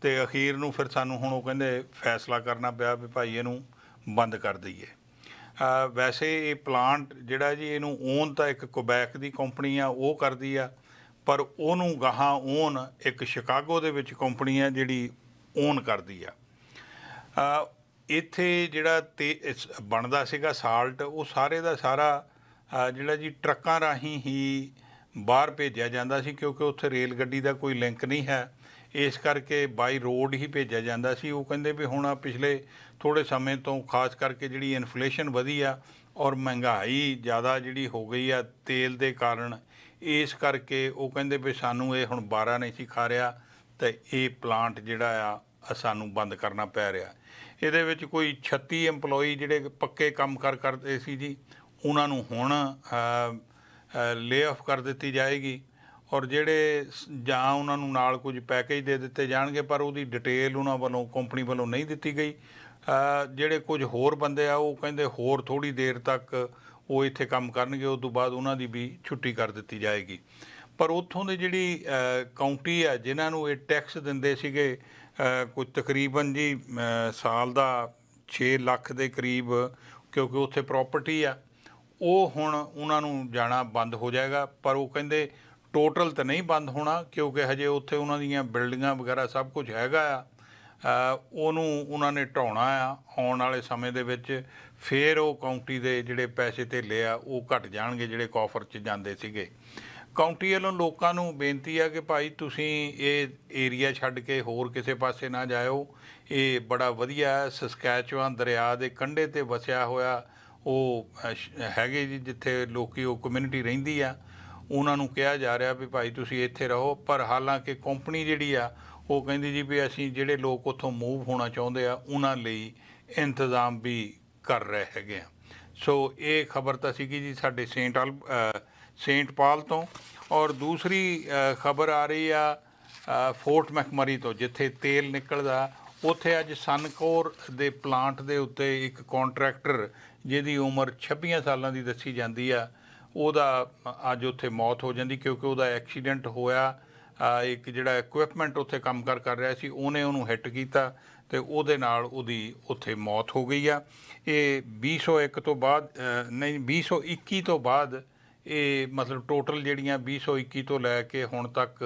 ਤੇ ਅਖੀਰ ਨੂੰ ਫਿਰ ਸਾਨੂੰ ਹੁਣ ਉਹ ਕਹਿੰਦੇ ਫੈਸਲਾ ਕਰਨਾ ਪਿਆ ਵੀ ਭਾਈ ਇਹਨੂੰ ਬੰਦ ਕਰ ਦਈਏ ਵੈਸੇ ਇਹ ਪਲਾਂਟ ਜਿਹੜਾ ਜੀ ਇਹਨੂੰ ਓਨ ਤਾਂ ਇੱਕ ਕੁਬੈਕ ਦੀ ਕੰਪਨੀ ਆ ਉਹ ਕਰਦੀ ਆ ਪਰ ਉਹਨੂੰ ਗਾਹਾਂ ਓਨ ਇੱਕ ਸ਼ਿਕਾਗੋ ਦੇ ਵਿੱਚ ਕੰਪਨੀ ਹੈ ਜਿਹੜੀ ਓਨ ਕਰਦੀ ਆ ਇੱਥੇ ਜਿਹੜਾ ਬਣਦਾ ਸੀਗਾ ਸਾਲਟ ਉਹ ਸਾਰੇ ਦਾ ਸਾਰਾ ਜਿਹੜਾ ਜੀ ਟਰੱਕਾਂ ਰਾਹੀਂ ਹੀ ਬਾਹਰ ਭੇਜਿਆ ਜਾਂਦਾ ਸੀ ਕਿਉਂਕਿ ਉੱਥੇ ਰੇਲ ਗੱਡੀ ਦਾ ਕੋਈ ਲਿੰਕ ਨਹੀਂ ਹੈ ਇਸ ਕਰਕੇ ਬਾਈ ਰੋਡ ਹੀ ਭੇਜਿਆ ਜਾਂਦਾ ਸੀ ਉਹ ਕਹਿੰਦੇ ਵੀ ਹੁਣ ਆ ਪਿਛਲੇ ਥੋੜੇ ਸਮੇਂ ਤੋਂ ਖਾਸ ਕਰਕੇ ਜਿਹੜੀ ਇਨਫਲੇਸ਼ਨ ਵਧੀ ਆ ਔਰ ਮਹਿੰਗਾਈ ਜ਼ਿਆਦਾ ਜਿਹੜੀ ਹੋ ਗਈ ਆ ਤੇਲ ਦੇ ਕਾਰਨ ਇਸ ਕਰਕੇ ਉਹ ਕਹਿੰਦੇ ਵੀ ਸਾਨੂੰ ਇਹ ਹੁਣ 12 ਨਹੀਂ ਸੀ ਖਾ ਰਿਆ ਤੇ ਇਹ ਪਲਾਂਟ ਜਿਹੜਾ ਆ ਸਾਨੂੰ ਬੰਦ ਕਰਨਾ ਪੈ ਰਿਹਾ ਇਹਦੇ ਵਿੱਚ ਕੋਈ 36 ਏਮਪਲੋਈ ਜਿਹੜੇ ਪੱਕੇ ਕੰਮ ਕਰ ਕਰਦੇ ਸੀ ਜੀ ਉਹਨਾਂ ਨੂੰ ਹੁਣ ਲੇ ਆਫ ਕਰ ਦਿੱਤੀ ਜਾਏਗੀ ਔਰ ਜਿਹੜੇ ਜਾਂ ਉਹਨਾਂ ਨੂੰ ਨਾਲ ਕੁਝ ਪੈਕੇਜ ਦੇ ਦਿੱਤੇ ਜਾਣਗੇ ਪਰ ਉਹਦੀ ਡਿਟੇਲ ਉਹਨਾਂ ਵੱਲੋਂ ਕੰਪਨੀ ਵੱਲੋਂ ਨਹੀਂ ਦਿੱਤੀ ਗਈ ਜਿਹੜੇ ਕੁਝ ਹੋਰ ਬੰਦੇ ਆ ਉਹ ਕਹਿੰਦੇ ਹੋਰ ਥੋੜੀ ਦੇਰ ਤੱਕ ਉਹ ਇੱਥੇ ਕੰਮ ਕਰਨਗੇ ਉਸ ਤੋਂ ਬਾਅਦ ਉਹਨਾਂ ਦੀ ਵੀ ਛੁੱਟੀ ਕਰ ਦਿੱਤੀ ਜਾਏਗੀ ਪਰ ਉੱਥੋਂ ਦੇ ਜਿਹੜੀ ਕਾਉਂਟੀ ਹੈ ਜਿਨ੍ਹਾਂ ਨੂੰ ਇਹ ਟੈਕਸ ਦਿੰਦੇ ਸੀਗੇ ਕੁਝ ਤਕਰੀਬਨ ਜੀ ਸਾਲ ਦਾ 6 ਲੱਖ ਦੇ ਕਰੀਬ ਕਿਉਂਕਿ ਉੱਥੇ ਪ੍ਰਾਪਰਟੀ ਆ ਉਹ ਹੁਣ ਉਹਨਾਂ ਨੂੰ ਜਾਣਾ ਬੰਦ ਹੋ ਜਾਏਗਾ ਪਰ ਉਹ ਕਹਿੰਦੇ ਟੋਟਲ ਤਾਂ ਨਹੀਂ ਬੰਦ ਹੋਣਾ ਕਿਉਂਕਿ ਹਜੇ ਉੱਥੇ ਉਹਨਾਂ ਦੀਆਂ ਬਿਲਡਿੰਗਾਂ ਵਗੈਰਾ ਸਭ ਕੁਝ ਹੈਗਾ ਆ ਉਹਨੂੰ ਉਹਨਾਂ ਨੇ ਢਾਉਣਾ ਆ ਆਉਣ ਵਾਲੇ ਸਮੇਂ ਦੇ ਵਿੱਚ ਫਿਰ ਉਹ ਕਾਉਂਟੀ ਦੇ ਜਿਹੜੇ ਪੈਸੇ ਤੇ ਲਿਆ ਉਹ ਘਟ ਜਾਣਗੇ ਜਿਹੜੇ ਕਾਫਰ 'ਚ ਜਾਂਦੇ ਸੀਗੇ ਕਾਉਂਟੀ ਵੱਲੋਂ ਲੋਕਾਂ ਨੂੰ ਬੇਨਤੀ ਆ ਕਿ ਭਾਈ ਤੁਸੀਂ ਇਹ ਏਰੀਆ ਛੱਡ ਕੇ ਹੋਰ ਕਿਸੇ ਪਾਸੇ ਨਾ ਜਾਇਓ ਇਹ ਬੜਾ ਵਧੀਆ ਸਸਕੈਚਵਾਨ ਦਰਿਆ ਦੇ ਕੰਢੇ ਤੇ ਵਸਿਆ ਹੋਇਆ ਉਹ ਹੈਗੇ ਜੀ ਜਿੱਥੇ ਲੋਕੀ ਉਹ ਕਮਿਊਨਿਟੀ ਰਹਿੰਦੀ ਆ ਉਹਨਾਂ ਨੂੰ ਕਿਹਾ ਜਾ ਰਿਹਾ ਵੀ ਭਾਈ ਤੁਸੀਂ ਇੱਥੇ ਰਹੋ ਪਰ ਹਾਲਾਂਕਿ ਕੰਪਨੀ ਜਿਹੜੀ ਆ ਉਹ ਕਹਿੰਦੀ ਜੀ ਵੀ ਅਸੀਂ ਜਿਹੜੇ ਲੋਕ ਉੱਥੋਂ ਮੂਵ ਹੋਣਾ ਚਾਹੁੰਦੇ ਆ ਉਹਨਾਂ ਲਈ ਇੰਤਜ਼ਾਮ ਵੀ ਕਰ ਰਹੇ ਹੈਗੇ ਆ ਸੋ ਇਹ ਖਬਰ ਤਾਂ ਸੀਗੀ ਜੀ ਸਾਡੇ ਸੇਂਟ ਸੇਂਟ ਪਾਲ ਤੋਂ ਔਰ ਦੂਸਰੀ ਖਬਰ ਆ ਰਹੀ ਆ ਫੋਰਟ ਮੈਕਮਰੀ ਤੋਂ ਜਿੱਥੇ ਤੇਲ ਨਿਕਲਦਾ ਉੱਥੇ ਅੱਜ ਸਨਕੋਰ ਦੇ ਪਲਾਂਟ ਦੇ ਉੱਤੇ ਇੱਕ ਕੰਟਰੈਕਟਰ ਜਿਹਦੀ ਉਮਰ 26 ਸਾਲਾਂ ਦੀ ਦੱਸੀ ਜਾਂਦੀ ਆ ਉਹਦਾ ਅੱਜ ਉੱਥੇ ਮੌਤ ਹੋ ਜਾਂਦੀ ਕਿਉਂਕਿ ਉਹਦਾ ਐਕਸੀਡੈਂਟ ਹੋਇਆ ਇੱਕ ਜਿਹੜਾ ਇਕਵਿਪਮੈਂਟ ਉੱਥੇ ਕੰਮ ਕਰ ਕਰ ਰਿਹਾ ਸੀ ਉਹਨੇ ਉਹਨੂੰ ਹਿੱਟ ਕੀਤਾ ਤੇ ਉਹਦੇ ਨਾਲ ਉਹਦੀ ਉੱਥੇ ਮੌਤ ਹੋ ਗਈ ਆ ਇਹ 2001 ਤੋਂ ਬਾਅਦ ਨਹੀਂ 2021 ਤੋਂ ਬਾਅਦ ਇਹ ਮਤਲਬ ਟੋਟਲ ਜਿਹੜੀਆਂ 2021 ਤੋਂ ਲੈ ਕੇ ਹੁਣ ਤੱਕ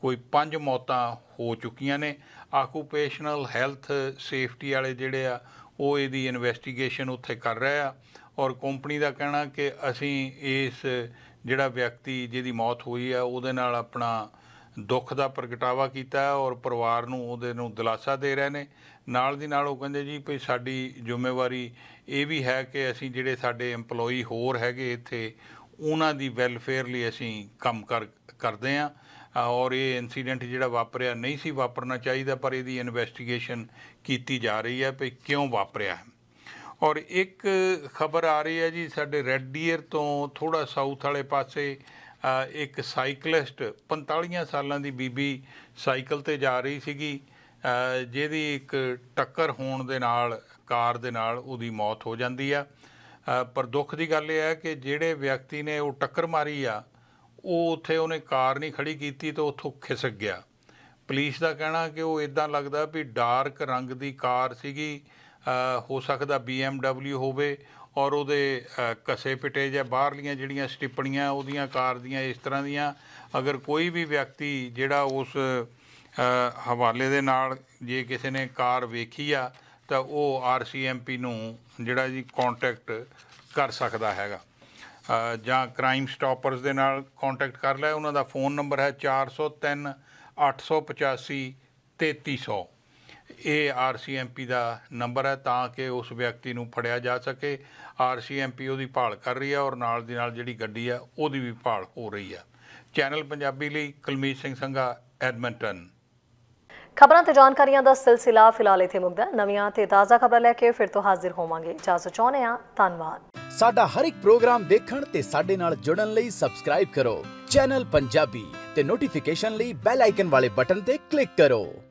ਕੋਈ ਪੰਜ ਮੌਤਾਂ ਹੋ ਚੁੱਕੀਆਂ ਨੇ ਆਕੂਪੇਸ਼ਨਲ ਹੈਲਥ ਸੇਫਟੀ ਵਾਲੇ ਜਿਹੜੇ ਆ ਉਹ ਇਹਦੀ ਇਨਵੈਸਟੀਗੇਸ਼ਨ ਉੱਥੇ ਕਰ ਰਹੇ ਆ ਔਰ ਕੰਪਨੀ ਦਾ ਕਹਿਣਾ ਕਿ ਅਸੀਂ ਇਸ ਜਿਹੜਾ ਵਿਅਕਤੀ ਜਿਹਦੀ ਮੌਤ ਹੋਈ ਆ ਉਹਦੇ ਨਾਲ ਆਪਣਾ ਦੁੱਖ ਦਾ ਪ੍ਰਗਟਾਵਾ ਕੀਤਾ ਹੈ ਔਰ ਪਰਿਵਾਰ ਨੂੰ ਉਹਦੇ ਨੂੰ ਦਿਲਾਸਾ ਦੇ ਰਹੇ ਨੇ ਨਾਲ ਦੀ ਨਾਲ ਉਹ ਕਹਿੰਦੇ ਜੀ ਵੀ ਸਾਡੀ ਜ਼ਿੰਮੇਵਾਰੀ ਇਹ ਵੀ ਹੈ ਕਿ ਅਸੀਂ ਜਿਹੜੇ ਸਾਡੇ EMPLOYEES ਹੋਰ ਹੈਗੇ ਇੱਥੇ ਉਹਨਾਂ ਦੀ ਵੈਲਫੇਅਰ ਲਈ ਅਸੀਂ ਕੰਮ ਕਰ ਕਰਦੇ ਆ ਔਰ ਇਹ ਇਨਸੀਡੈਂਟ ਜਿਹੜਾ ਵਾਪਰਿਆ ਨਹੀਂ ਸੀ ਵਾਪਰਨਾ ਚਾਹੀਦਾ ਪਰ ਇਹਦੀ ਇਨਵੈਸਟੀਗੇਸ਼ਨ ਕੀਤੀ ਜਾ ਰਹੀ ਹੈ ਵੀ ਕਿਉਂ ਵਾਪਰਿਆ ਔਰ ਇੱਕ ਖਬਰ ਆ ਰਹੀ ਹੈ ਜੀ ਸਾਡੇ ਰੈੱਡ ਡੀਅਰ ਤੋਂ ਥੋੜਾ ਸਾਊਥ ਵਾਲੇ ਪਾਸੇ ਇੱਕ ਸਾਈਕਲਿਸਟ 45 ਸਾਲਾਂ ਦੀ ਬੀਬੀ ਸਾਈਕਲ ਤੇ ਜਾ ਰਹੀ ਸੀਗੀ ਜਿਹਦੀ ਇੱਕ ਟੱਕਰ ਹੋਣ ਦੇ ਨਾਲ ਕਾਰ ਦੇ ਨਾਲ ਉਹਦੀ ਮੌਤ ਹੋ ਜਾਂਦੀ ਆ ਪਰ ਦੁੱਖ ਦੀ ਗੱਲ ਇਹ ਹੈ ਕਿ ਜਿਹੜੇ ਵਿਅਕਤੀ ਨੇ ਉਹ ਟੱਕਰ ਮਾਰੀ ਆ ਉਹ ਉੱਥੇ ਉਹਨੇ ਕਾਰ ਨਹੀਂ ਖੜੀ ਕੀਤੀ ਤੇ ਉੱਥੋਂ ਖਿਸਕ ਗਿਆ ਪੁਲਿਸ ਦਾ ਕਹਿਣਾ ਕਿ ਉਹ ਇਦਾਂ ਲੱਗਦਾ ਵੀ ਡਾਰਕ ਰੰਗ ਦੀ ਕਾਰ ਸੀਗੀ ਹੋ ਸਕਦਾ BMW ਹੋਵੇ ਔਰ ਉਹਦੇ ਕਸੇ ਪਿਟੇ ਜਾਂ ਬਾਹਰਲੀਆਂ ਜਿਹੜੀਆਂ ਸਟਿੱਪਣੀਆਂ ਉਹਦੀਆਂ ਕਾਰ ਦੀਆਂ ਇਸ ਤਰ੍ਹਾਂ ਦੀਆਂ ਅਗਰ ਕੋਈ ਵੀ ਵਿਅਕਤੀ ਜਿਹੜਾ ਉਸ ਹਵਾਲੇ ਦੇ ਨਾਲ ਜੇ ਕਿਸੇ ਨੇ ਕਾਰ ਵੇਖੀ ਆ ਤਾਂ ਉਹ ਆਰਸੀਐਮਪੀ ਨੂੰ ਜਿਹੜਾ ਜੀ ਕੰਟੈਕਟ ਕਰ ਸਕਦਾ ਹੈਗਾ ਜਾਂ ਕ੍ਰਾਈਮ ਸਟਾਪਰਸ ਦੇ ਨਾਲ ਕੰਟੈਕਟ ਕਰ ਲੈ ਉਹਨਾਂ ਦਾ ਫੋਨ ਨੰਬਰ ਹੈ 403 885 3300 ਇਹ ਆਰਸੀਐਮਪੀ ਦਾ ਨੰਬਰ ਹੈ ਤਾਂ ਕਿ ਉਸ ਵਿਅਕਤੀ ਨੂੰ ਫੜਿਆ ਜਾ ਸਕੇ ਆਰਸੀਐਮਪੀ ਉਹਦੀ ਭਾਲ ਕਰ ਰਹੀ ਹੈ ਔਰ ਨਾਲ ਦੀ ਨਾਲ ਜਿਹੜੀ ਗੱਡੀ ਹੈ ਉਹਦੀ ਵੀ ਭਾਲ ਹੋ ਰਹੀ ਹੈ ਚੈਨਲ ਪੰਜਾਬੀ ਲਈ ਕੁਲਮੀਤ ਸਿੰਘ ਸੰਘਾ ਐਡਮੰਟਨ ਖਬਰਾਂ ਤੇ ਜਾਣਕਾਰੀਆਂ ਦਾ ਸਿਲਸਿਲਾ ਫਿਲਹਾਲ ਇਥੇ ਮੁਕਦਾ ਨਵੀਆਂ ਤੇ ਤਾਜ਼ਾ ਖਬਰਾਂ ਲੈ ਕੇ ਫਿਰ ਤੋਂ ਹਾਜ਼ਰ ਹੋਵਾਂਗੇ ਇਜਾਜ਼ਤ ਚਾਹੁੰਦੇ ਆ ਧੰਨਵਾਦ ਸਾਡਾ ਹਰ ਇੱਕ ਪ੍ਰੋਗਰਾਮ ਦੇਖਣ ਤੇ ਸਾਡੇ ਨਾਲ ਜੁੜਨ ਲਈ ਸਬਸਕ੍ਰਾਈਬ ਕਰੋ ਚੈਨਲ ਪੰਜਾਬੀ ਤੇ ਨੋਟੀਫਿਕੇਸ਼ਨ ਲਈ ਬੈਲ ਆਈਕਨ ਵਾਲੇ ਬਟਨ ਤੇ ਕਲਿੱਕ ਕਰੋ